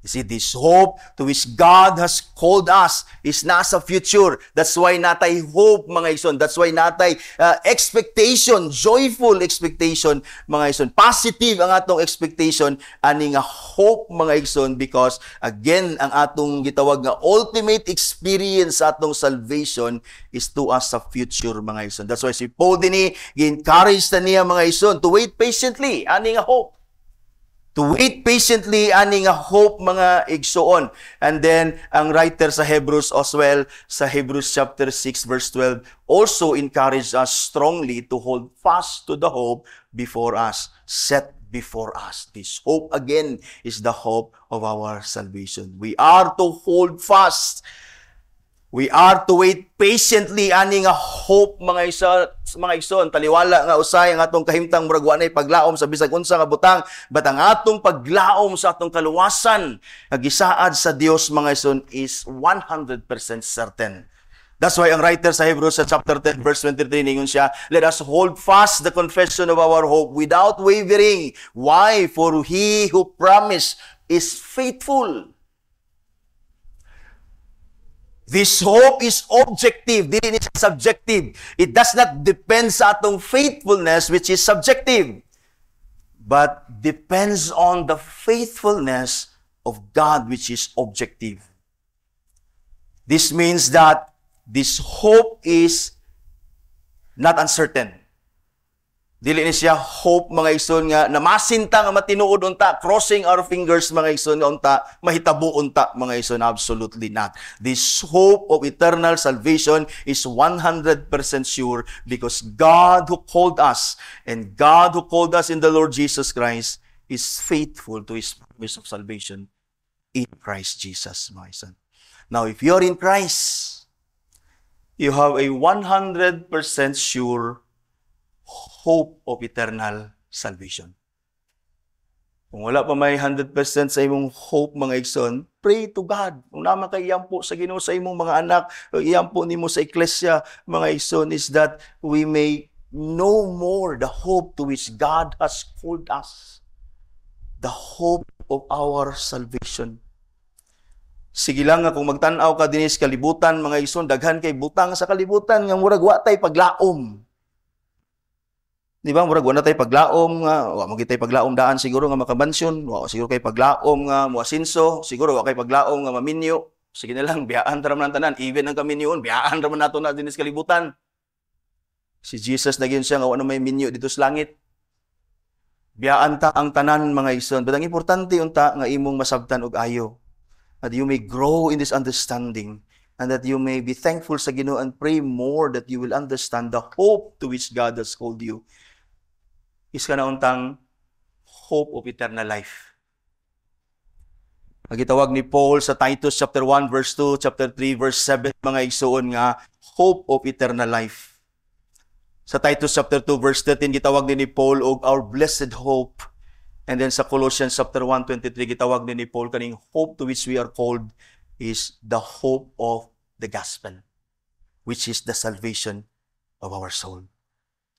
You see, this hope to which God has called us is nasa future. That's why natay hope, mga ison. That's why natay uh, expectation, joyful expectation, mga ison. Positive ang atong expectation, ani nga hope, mga ison, because again, ang atong gitawag nga ultimate experience atong salvation is to us sa future, mga ison. That's why si Paul din gi-encourage na niya, mga ison, to wait patiently, ani nga hope To wait patiently, ani nga hope mga igsuon And then, ang writer sa Hebrews as well, sa Hebrews chapter 6 verse 12, also encourage us strongly to hold fast to the hope before us, set before us. This hope again is the hope of our salvation. We are to hold fast We are to wait patiently ani nga hope mga isa mga igsoon taliwala nga usay ang atong kahimtang murag wa paglaom sa bisag unsa nga butang batang atong paglaom sa atong kaluwasan nga gisaad sa Dios mga ison is 100% certain. That's why ang writer sa Hebrews sa chapter 10 verse 23 ningon siya, let us hold fast the confession of our hope without wavering. Why? For he who promised is faithful. This hope is objective, dili ni subjective. It does not depend sa atong faithfulness which is subjective, but depends on the faithfulness of God which is objective. This means that this hope is not uncertain. Dili ni siya hope mga igsoon nga namasinta nga matinuod unta crossing our fingers mga igsoon unta mahitabo unta mga igsoon absolutely not. This hope of eternal salvation is 100% sure because God who called us and God who called us in the Lord Jesus Christ is faithful to his promise of salvation in Christ Jesus mga igsoon. Now if you are in Christ you have a 100% sure hope of eternal salvation. Kung wala pa may 100% sa imong hope, mga igsoon, pray to God. Kung naman kay iyan po sa ginoo sa imong mga anak, iyan po nimo sa iglesia, mga igsoon, is that we may know more the hope to which God has called us. The hope of our salvation. Sige lang nga kung magtanaw ka dinis kalibutan, mga igsoon, daghan kay butang sa kalibutan, nga murag watay paglaom. Di ba? Murag, wala tayo paglaom nga, Wa mo tayo paglaom daan siguro nga makabansyon, Wa siguro kay paglaom nga muasinso, siguro wa kay paglaom nga maminyo. Sige na lang, biyaan naman ang tanan. Even ang kami niyon, biyaan man nato na dinis kalibutan. Si Jesus na siya nga wala may minyo dito sa langit. Biyaan ta ang tanan mga ison. But ang importante unta nga imong masabtan og ayo that you may grow in this understanding and that you may be thankful sa Ginoo and pray more that you will understand the hope to which God has called you is kanaontang hope of eternal life. Magitawag ni Paul sa Titus chapter 1 verse 2, chapter 3 verse 7 mga igsuon nga hope of eternal life. Sa Titus chapter 2 verse 13 gitawag ni ni Paul og our blessed hope. And then sa Colossians chapter 1:23 gitawag ni ni Paul kaning hope to which we are called is the hope of the gospel which is the salvation of our soul.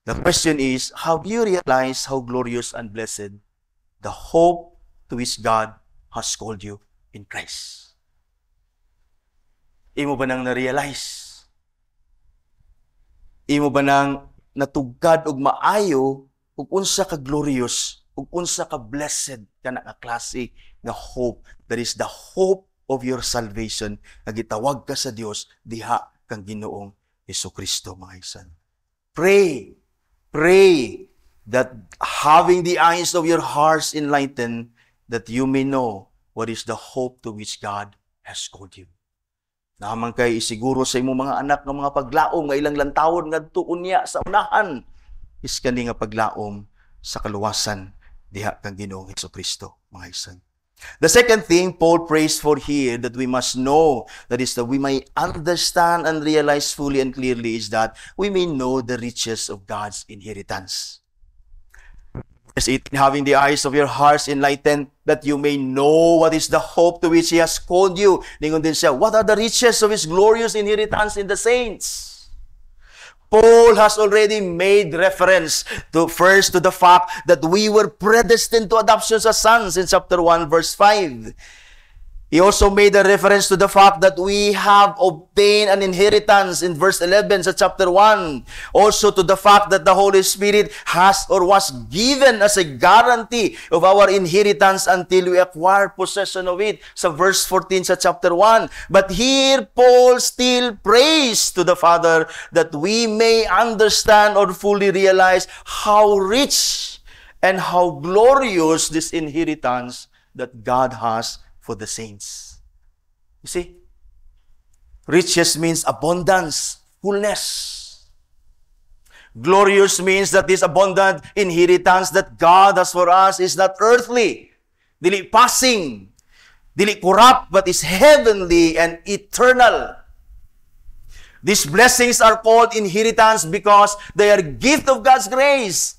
The question is, have you realize how glorious and blessed the hope to which God has called you in Christ? Imo ba nang na-realize? Imo ba nang natugad og maayo ug unsa ka glorious ug unsa ka blessed kana ka klase na hope that is the hope of your salvation nga gitawag ka sa Dios diha kang Ginoong Hesus Kristo mga isan. Pray Pray that having the eyes of your hearts enlightened, that you may know what is the hope to which God has called you. Naman kay isiguro sa imong mga anak ng mga paglaom nga ilang lantawon nga unya sa unahan is kani nga paglaom sa kaluwasan diha kang Ginoong Hesukristo mga isan. The second thing Paul prays for here that we must know, that is that we may understand and realize fully and clearly, is that we may know the riches of God's inheritance. Verse 18, having the eyes of your hearts enlightened, that you may know what is the hope to which He has called you. Ningon din siya, what are the riches of His glorious inheritance in the saints? Paul has already made reference to first to the fact that we were predestined to adoption as sons in chapter 1 verse 5. He also made a reference to the fact that we have obtained an inheritance in verse 11 sa chapter 1. Also to the fact that the Holy Spirit has or was given as a guarantee of our inheritance until we acquire possession of it sa verse 14 sa chapter 1. But here Paul still prays to the Father that we may understand or fully realize how rich and how glorious this inheritance that God has for the saints. You see? Riches means abundance, fullness. Glorious means that this abundant inheritance that God has for us is not earthly, dili passing, dili corrupt, but is heavenly and eternal. These blessings are called inheritance because they are gift of God's grace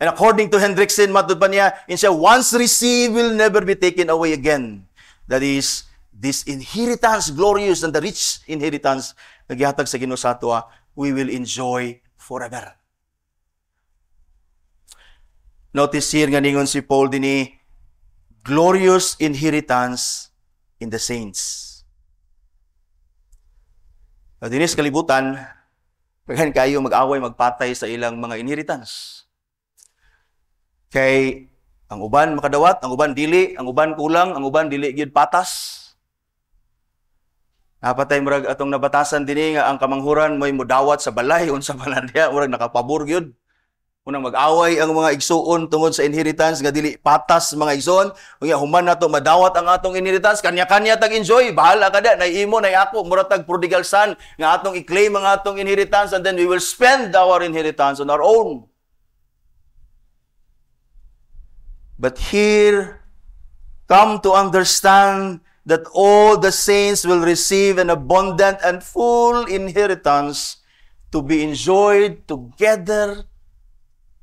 And according to Hendrickson, matod niya, in siya, once received will never be taken away again. That is, this inheritance glorious and the rich inheritance na gihatag sa Ginoo sa ato, ah, we will enjoy forever. Notice here nganingon si Paul dini glorious inheritance in the saints. Dinis kalibutan, paghan kayo mag-away, magpatay sa ilang mga inheritance. Kay ang uban makadawat, ang uban dili, ang uban kulang, ang uban dili gid patas. Napatay murag atong nabatasan dinhi nga ang kamanghuran moy mudawat sa balay unsa man niya murag nakapabor gyud. Unang mag-away ang mga igsuon tungod sa inheritance nga dili patas mga igsoon. Unya human nato madawat ang atong inheritance kanya-kanya tag enjoy. Bahala kada nay imo nay ako murag tag prodigal son nga atong i-claim ang atong inheritance and then we will spend our inheritance on our own. But here, come to understand that all the saints will receive an abundant and full inheritance to be enjoyed together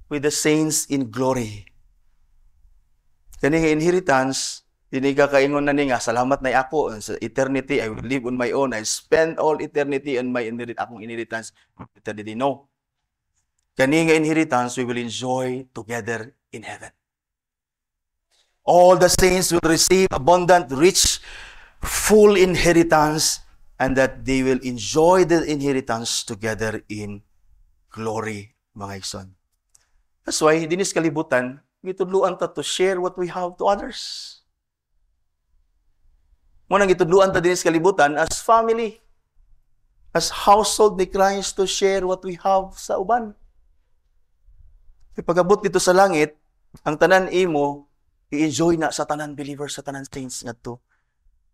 with the saints in glory. Kani inheritance, dini ka na nga, salamat na ako, sa eternity, I will live on my own, I spend all eternity on my inherit akong inheritance, eternity, no. Kani nga inheritance, we will enjoy together in heaven. All the saints will receive abundant, rich, full inheritance, and that they will enjoy the inheritance together in glory, mga ikson. That's why, dinis kalibutan, gitudluan ta to share what we have to others. Muna gitudluan ta dinis kalibutan as family, as household ni Christ to share what we have sa uban. Pagabot dito sa langit, ang tanan imo i-enjoy na sa tanan believers, sa tanan saints nga to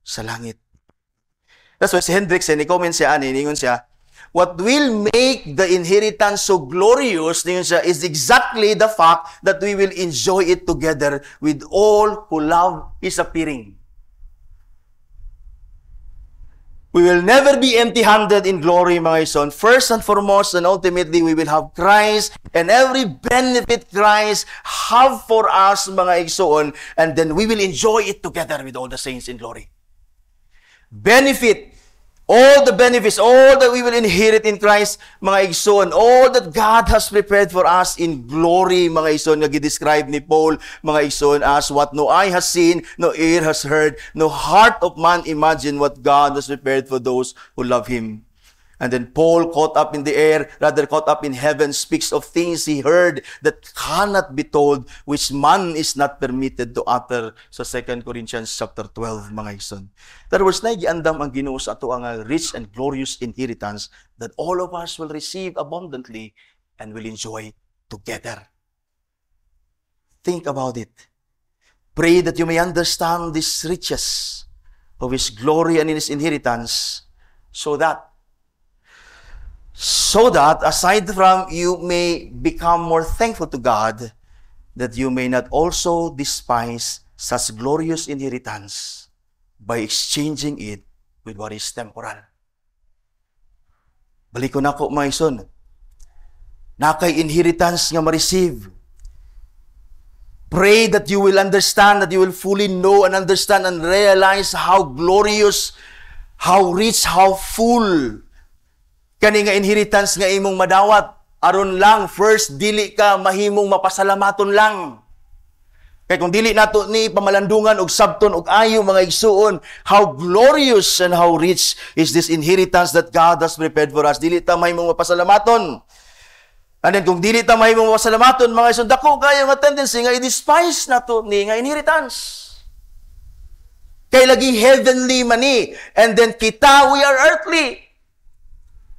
sa langit. That's why si Hendrix, eh, i-comment siya, ani, ah, ningon siya, What will make the inheritance so glorious ningon siya, is exactly the fact that we will enjoy it together with all who love His appearing. We will never be empty-handed in glory, mga son. First and foremost, and ultimately, we will have Christ and every benefit Christ have for us, mga igsoon, and then we will enjoy it together with all the saints in glory. Benefit All the benefits, all that we will inherit in Christ, mga igsoon, all that God has prepared for us in glory, mga igsoon, nga gidescribe ni Paul, mga igsoon, as what no eye has seen, no ear has heard, no heart of man imagine what God has prepared for those who love Him. And then Paul, caught up in the air, rather caught up in heaven, speaks of things he heard that cannot be told, which man is not permitted to utter sa so 2 Corinthians chapter 12, mga igsoon. There was na andam ang Ginoo sa ato ang rich and glorious inheritance that all of us will receive abundantly and will enjoy together. Think about it. Pray that you may understand these riches of His glory and His inheritance so that So that, aside from you may become more thankful to God, that you may not also despise such glorious inheritance by exchanging it with what is temporal. Balik ko na ko, mga ison. Nakay inheritance nga ma-receive Pray that you will understand, that you will fully know and understand and realize how glorious, how rich, how full Kani nga inheritance nga imong madawat aron lang first dili ka mahimong mapasalamaton lang. Kay kung dili nato ni pamalandungan og sabton og ayo mga igsuon, how glorious and how rich is this inheritance that God has prepared for us. Dili ta mahimong mapasalamaton. And then kung dili ta mahimong mapasalamaton mga igsuon, dako kayo nga tendency nga i-despise nato ni nga inheritance. Kay lagi heavenly man ni and then kita we are earthly.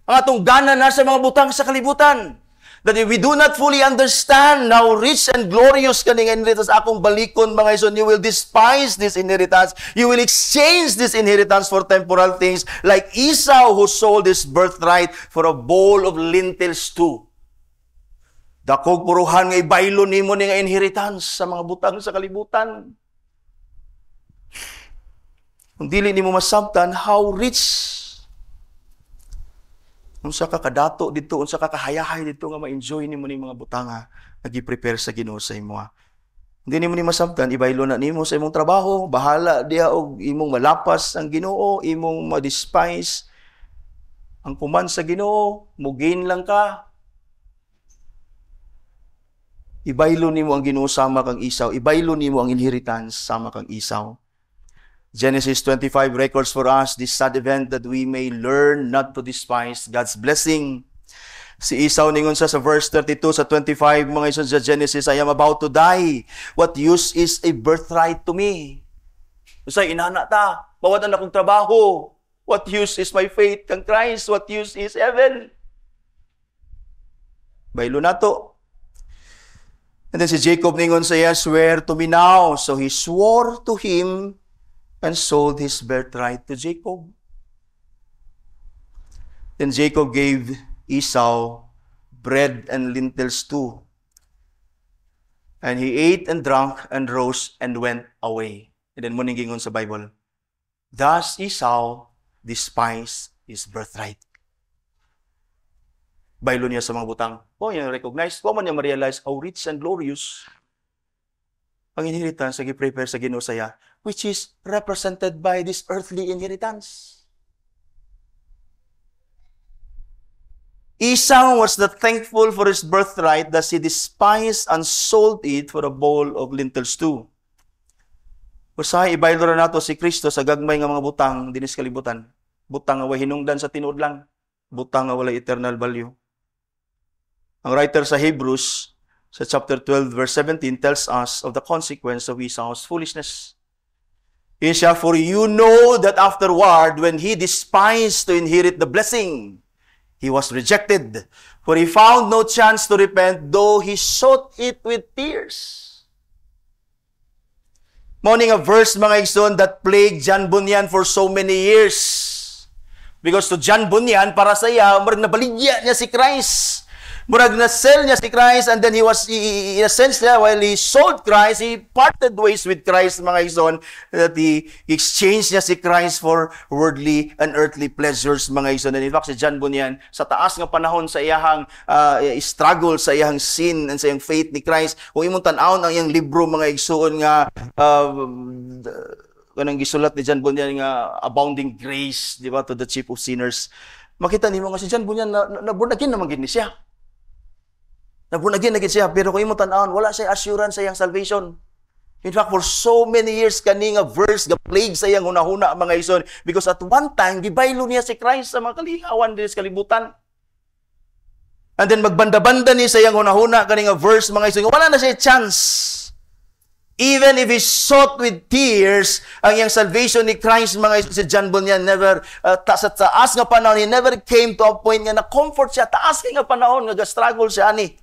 Ang atong gana na sa mga butang sa kalibutan. That if we do not fully understand how rich and glorious kaning inheritance akong balikon, mga ison, you will despise this inheritance. You will exchange this inheritance for temporal things like Esau who sold his birthright for a bowl of lentil stew. Dakog puruhan nga ibaylo nimo ni nga inheritance sa mga butang sa kalibutan. Kung dili nimo masabtan how rich unsa ka kadato dito, unsa ka kahayahay dito nga ma-enjoy nimo ning mga butanga nga gi-prepare sa Ginoo sa imo. Hindi nimo ni masabtan ibaylo na nimo sa imong trabaho, bahala diha og imong malapas ang Ginoo, imong ma-despise ang kuman sa Ginoo, mugin lang ka. Ibaylo nimo ang Ginoo sama kang isaw, ibaylo nimo ang inheritance sama kang isaw. Genesis 25 records for us this sad event that we may learn not to despise God's blessing. Si Isaw ningon sa sa verse 32 sa 25 mga isun sa Genesis, I am about to die. What use is a birthright to me? Usay inana ta, bawat na akong trabaho. What use is my faith kang Christ? What use is heaven? Baylo na to. And then si Jacob ningon sa iya, swear to me now. So he swore to him and sold his birthright to Jacob. Then Jacob gave Esau bread and lentils too. And he ate and drank and rose and went away. And then mo gingon sa Bible, Thus Esau despised his birthright. Baylo niya sa mga butang. Oh, niya recognize. Wa man niya ma-realize how rich and glorious ang inheritance nga gi-prepare sa Ginoo saya which is represented by this earthly inheritance. Esau was not thankful for his birthright that he despised and sold it for a bowl of lentil stew. Usahay ibaylor nato si Kristo sa gagmay nga mga butang dinis kalibutan. Butang nga hinungdan sa tinuod lang. Butang nga walay eternal value. Ang writer sa Hebrews So chapter 12 verse 17 tells us of the consequence of Esau's foolishness. It for you know that afterward, when he despised to inherit the blessing, he was rejected, for he found no chance to repent, though he sought it with tears. Morning a verse, mga igsoon, that plagued John Bunyan for so many years. Because to John Bunyan, para sa iya, nabaligya niya si Christ. Murag na sell niya si Christ and then he was, in a sense, there while he sold Christ, he parted ways with Christ, mga ison, that he exchanged niya si Christ for worldly and earthly pleasures, mga ison. And in fact, si John Bunyan, sa taas nga panahon sa iyahang uh, struggle, sa iyahang sin and sa iyang faith ni Christ, kung imong tan-aon ang iyang libro, mga igsoon nga, uh, kanang gisulat ni John Bunyan nga abounding grace, di ba, to the chief of sinners. Makita nimo nga si John Bunyan na, na, na born again naman gini siya. Naborn again na siya, pero kung imo tan-awon, wala siya assurance sa iyang salvation. In fact, for so many years, kani nga verse, ga plague sa iyang hunahuna ang mga ison. Because at one time, gibaylo niya si Christ sa mga kalihawan din sa kalibutan. And then magbanda-banda ni sa iyang hunahuna, kani nga verse, mga ison. Wala na siya chance. Even if he sought with tears, ang iyang salvation ni Christ, mga si John Bunyan, never, uh, ta sa taas nga panahon, he never came to a point nga na-comfort siya. Taas nga panahon, nga struggle siya, ani.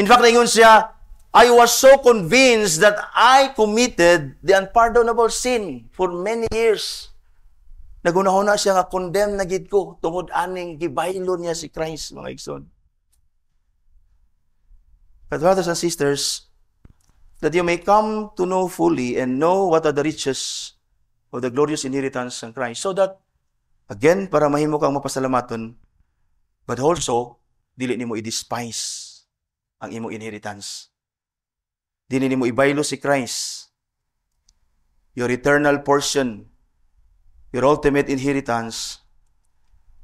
In fact, ingon siya, I was so convinced that I committed the unpardonable sin for many years. Nagunahon na siya nga condemn na gid ko tungod aning gibaylo niya si Christ mga igsoon. But brothers and sisters, that you may come to know fully and know what are the riches of the glorious inheritance in Christ so that again para mahimo kang mapasalamaton but also dili nimo i-despise ang imong inheritance. Dili nimo ibaylo si Christ. Your eternal portion, your ultimate inheritance,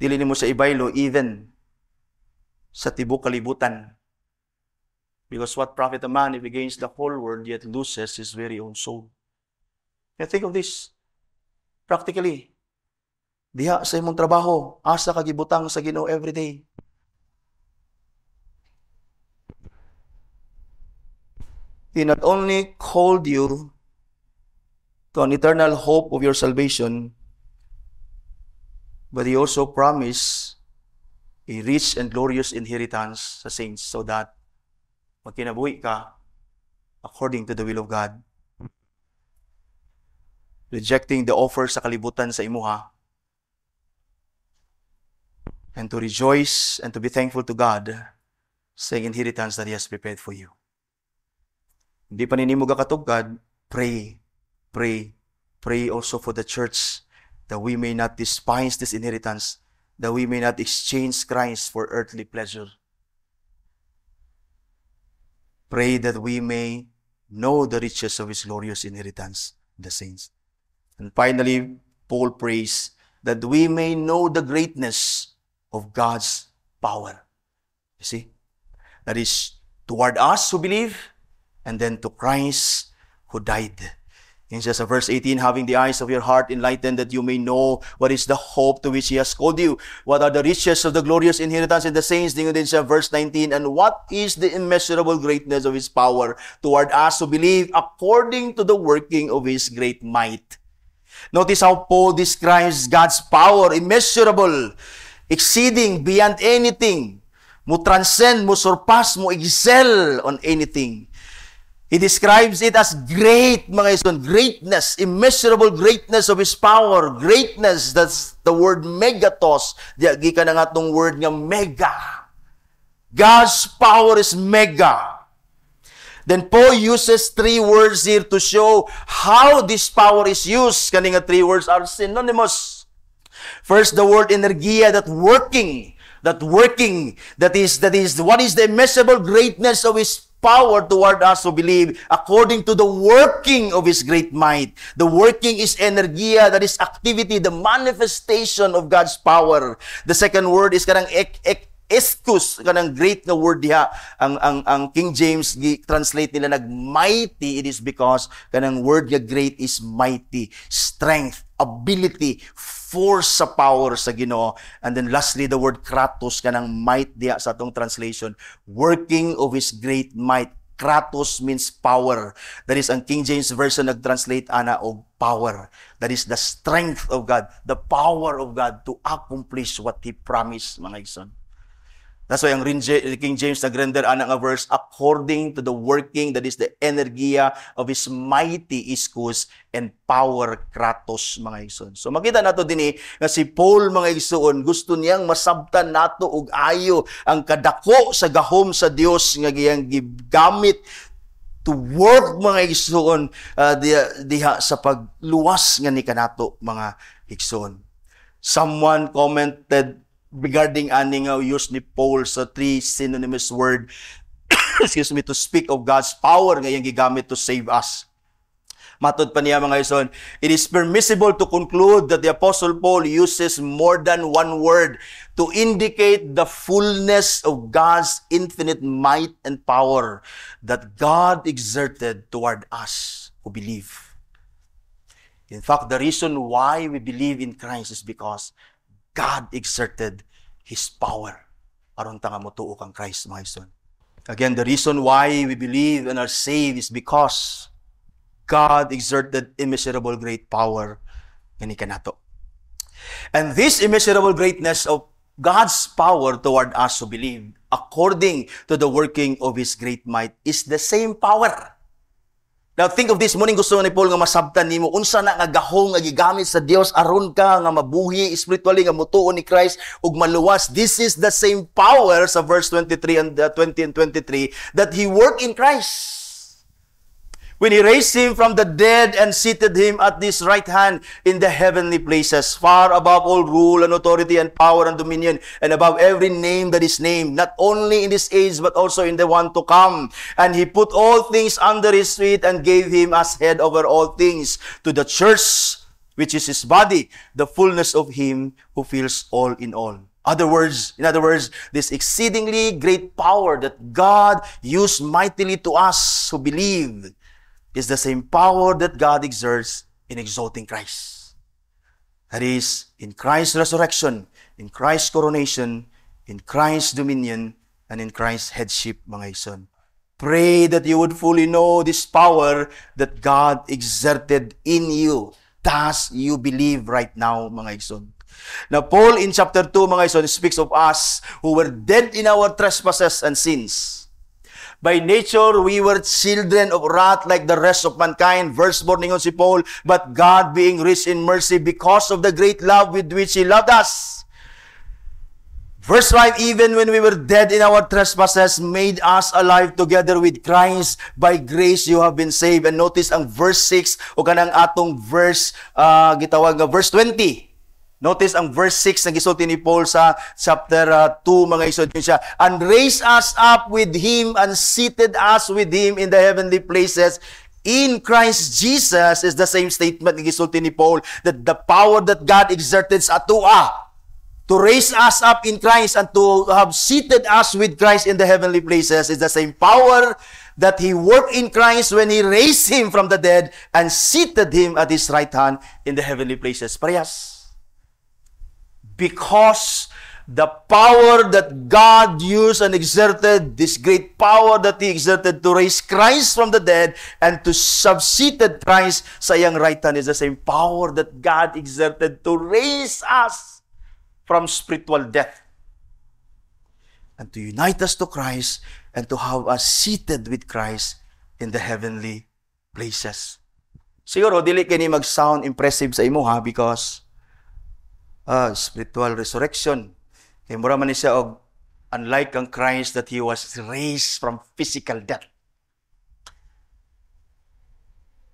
dili nimo sa ibaylo even sa tibuok kalibutan. Because what profit a man if he gains the whole world yet loses his very own soul? Now think of this. Practically, diha sa imong trabaho, asa kagibutang sa Ginoo every day. He not only called you to an eternal hope of your salvation, but He also promised a rich and glorious inheritance sa saints so that magkinabuhi ka according to the will of God. Rejecting the offer sa kalibutan sa imuha and to rejoice and to be thankful to God sa inheritance that He has prepared for you. Hindi pa ninimo katugad, pray, pray, pray also for the church that we may not despise this inheritance, that we may not exchange Christ for earthly pleasure. Pray that we may know the riches of his glorious inheritance, the saints. And finally, Paul prays that we may know the greatness of God's power. You see? That is toward us who believe, and then to Christ who died. In just verse 18, having the eyes of your heart enlightened that you may know what is the hope to which he has called you, what are the riches of the glorious inheritance in the saints, din sa verse 19, and what is the immeasurable greatness of his power toward us who believe according to the working of his great might. Notice how Paul describes God's power, immeasurable, exceeding beyond anything, mo transcend, mo surpass, mo excel on anything He describes it as great, mga ison. Greatness, immeasurable greatness of His power. Greatness, that's the word megatos. Di ka na nga itong word nga mega. God's power is mega. Then Paul uses three words here to show how this power is used. Kani nga three words are synonymous. First, the word energia, that working, that working, that is, that is, what is the immeasurable greatness of His power toward us to believe according to the working of His great might. The working is energia, that is activity, the manifestation of God's power. The second word is kanang ek, ek, eskus kanang great na word diha ang ang ang King James translate nila nag mighty it is because kanang word nga great is mighty strength ability, force sa power sa Ginoo. And then lastly, the word kratos kanang might diya sa atong translation, working of his great might. Kratos means power. That is, ang King James Version nag-translate ana og power. That is the strength of God, the power of God to accomplish what He promised, mga igsoon. That's why ang King James nag-render anak nga verse, according to the working that is the energia of His mighty iskus and power kratos mga igsoon. So makita nato dinhi eh, nga si Paul mga igsoon gusto niyang masabtan nato og ayo ang kadako sa gahom sa Dios nga giyang gigamit to work mga igsoon uh, ah, diha, diha sa pagluwas nga ni kanato mga igsoon. Someone commented regarding aning uh, use ni Paul sa three synonymous word excuse me to speak of God's power ngayang gigamit to save us. Matod pa niya mga ison, it is permissible to conclude that the Apostle Paul uses more than one word to indicate the fullness of God's infinite might and power that God exerted toward us who believe. In fact, the reason why we believe in Christ is because God exerted His power. Aron tanga mo tuo ang Christ, mga son. Again, the reason why we believe and are saved is because God exerted immeasurable great power ngani kanato. And this immeasurable greatness of God's power toward us who believe according to the working of His great might is the same power Now think of this morning gusto ni Paul nga masabtan nimo unsa na nga gahong nga gigamit sa Dios aron ka nga mabuhi spiritually nga mutuon ni Christ ug maluwas. This is the same power sa verse 23 and uh, 20 and 23 that he worked in Christ when he raised him from the dead and seated him at his right hand in the heavenly places, far above all rule and authority and power and dominion, and above every name that is named, not only in this age, but also in the one to come. And he put all things under his feet and gave him as head over all things to the church, which is his body, the fullness of him who fills all in all. Other words, in other words, this exceedingly great power that God used mightily to us who believe is the same power that God exerts in exalting Christ. That is, in Christ's resurrection, in Christ's coronation, in Christ's dominion, and in Christ's headship, mga isun. Pray that you would fully know this power that God exerted in you. Thus, you believe right now, mga isun. Now, Paul in chapter 2, mga isun, speaks of us who were dead in our trespasses and sins By nature, we were children of wrath like the rest of mankind. Verse 4 ningon si Paul, But God being rich in mercy because of the great love with which He loved us. Verse 5, Even when we were dead in our trespasses, made us alive together with Christ. By grace you have been saved. And notice ang verse 6, o kanang atong verse, uh, gitawag nga verse 20. Notice ang verse 6 na gisulti ni Paul sa chapter uh, 2 mga isod siya. And raised us up with Him and seated us with Him in the heavenly places in Christ Jesus is the same statement na gisulti ni Paul that the power that God exerted sa atua to raise us up in Christ and to have seated us with Christ in the heavenly places is the same power that He worked in Christ when He raised Him from the dead and seated Him at His right hand in the heavenly places. Parehas because the power that God used and exerted, this great power that He exerted to raise Christ from the dead and to subseated Christ sa iyang right hand is the same power that God exerted to raise us from spiritual death and to unite us to Christ and to have us seated with Christ in the heavenly places. Siguro, dili kini mag-sound impressive sa imo ha because uh, spiritual resurrection. Kay mura man siya og unlike ang Christ that he was raised from physical death.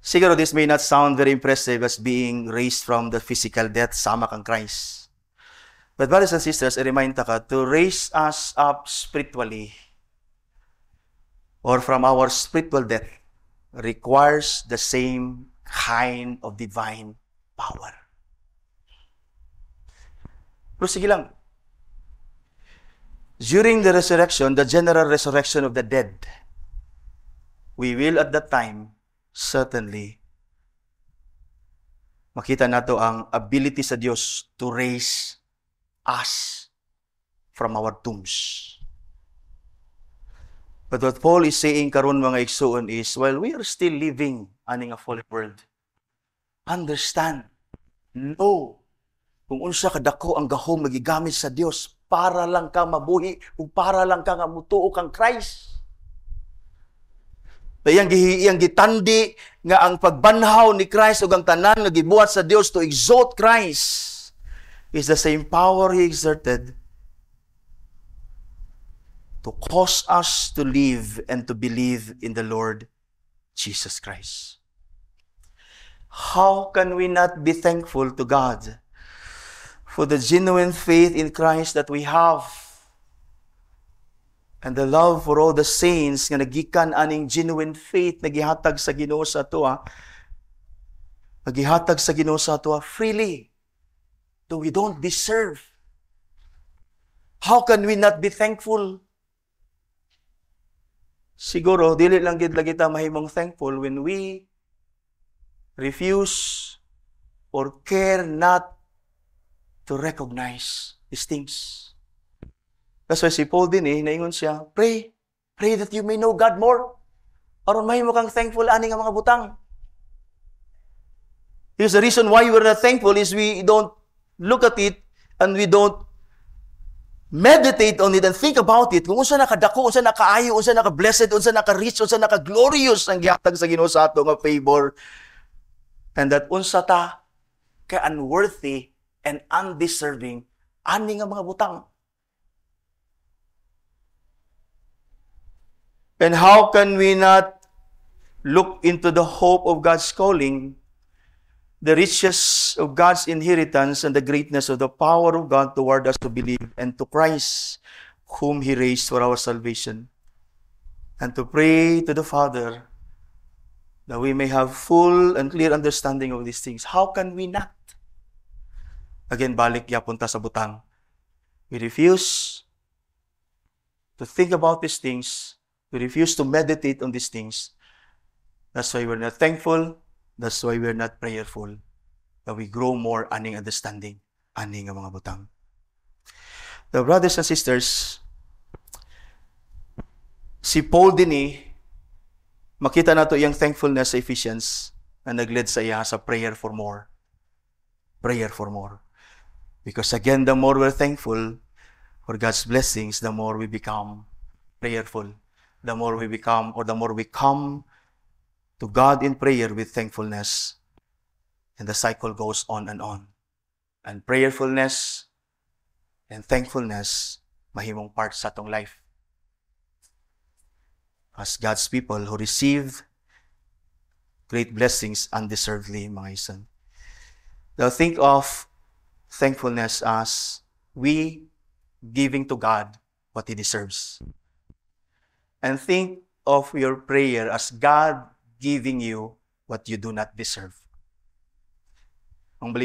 Siguro this may not sound very impressive as being raised from the physical death sama kang Christ. But brothers and sisters, I remind ta ka to raise us up spiritually or from our spiritual death requires the same kind of divine power. Prosige lang. During the resurrection, the general resurrection of the dead, we will at that time certainly makita nato ang ability sa Diyos to raise us from our tombs. But what Paul is saying karon mga igsoon is, while we are still living aning a fallen world, understand, know, kung unsa kadako ang gahom nga gigamit sa Dios para lang ka mabuhi o para lang ka nga mutuo kang Christ. Iyang gihiyang gitandi nga ang pagbanhaw ni Christ ug ang tanan nga gibuhat sa Dios to exalt Christ is the same power he exerted to cause us to live and to believe in the Lord Jesus Christ. How can we not be thankful to God for the genuine faith in Christ that we have. And the love for all the saints nga nagikan aning genuine faith gihatag sa Ginoo sa ato ha? Ah. Nagihatag sa Ginoo sa ato ah, freely though we don't deserve. How can we not be thankful? Siguro dili lang gid lagi ta mahimong thankful when we refuse or care not to recognize these things. That's why si Paul din eh, naingon siya, pray, pray that you may know God more. Aron may mo kang thankful ani nga mga butang. Here's the reason why we're not thankful is we don't look at it and we don't meditate on it and think about it kung unsa nakadako unsa nakaayo unsa naka-blessed unsa naka-rich unsa naka-glorious ang gihatag sa Ginoo sa ato nga favor and that unsa ta kay unworthy and undeserving, ani nga mga butang. And how can we not look into the hope of God's calling, the riches of God's inheritance, and the greatness of the power of God toward us to believe and to Christ, whom He raised for our salvation, and to pray to the Father that we may have full and clear understanding of these things. How can we not? again balik ya punta sa butang. We refuse to think about these things. We refuse to meditate on these things. That's why we're not thankful. That's why we're not prayerful. That we grow more aning understanding, aning mga butang. The brothers and sisters, si Paul Dini, eh, makita na to iyang thankfulness sa Ephesians na nag sa iya sa prayer for more. Prayer for more. Because again, the more we're thankful for God's blessings, the more we become prayerful. The more we become, or the more we come to God in prayer with thankfulness. And the cycle goes on and on. And prayerfulness and thankfulness, mahimong part sa atong life. As God's people who received great blessings undeservedly, mga isan. Now think of thankfulness as we giving to God what He deserves. And think of your prayer as God giving you what you do not deserve. Ang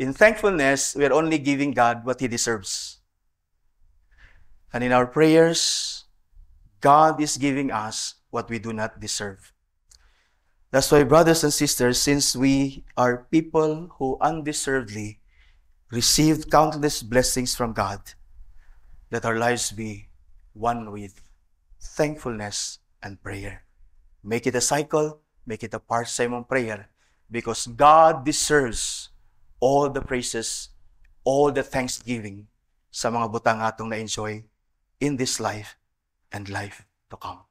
In thankfulness, we are only giving God what He deserves. And in our prayers, God is giving us what we do not deserve. That's why, brothers and sisters, since we are people who undeservedly received countless blessings from God, let our lives be one with thankfulness and prayer. Make it a cycle, make it a part sa imong prayer because God deserves all the praises, all the thanksgiving sa mga butang atong na-enjoy in this life and life to come.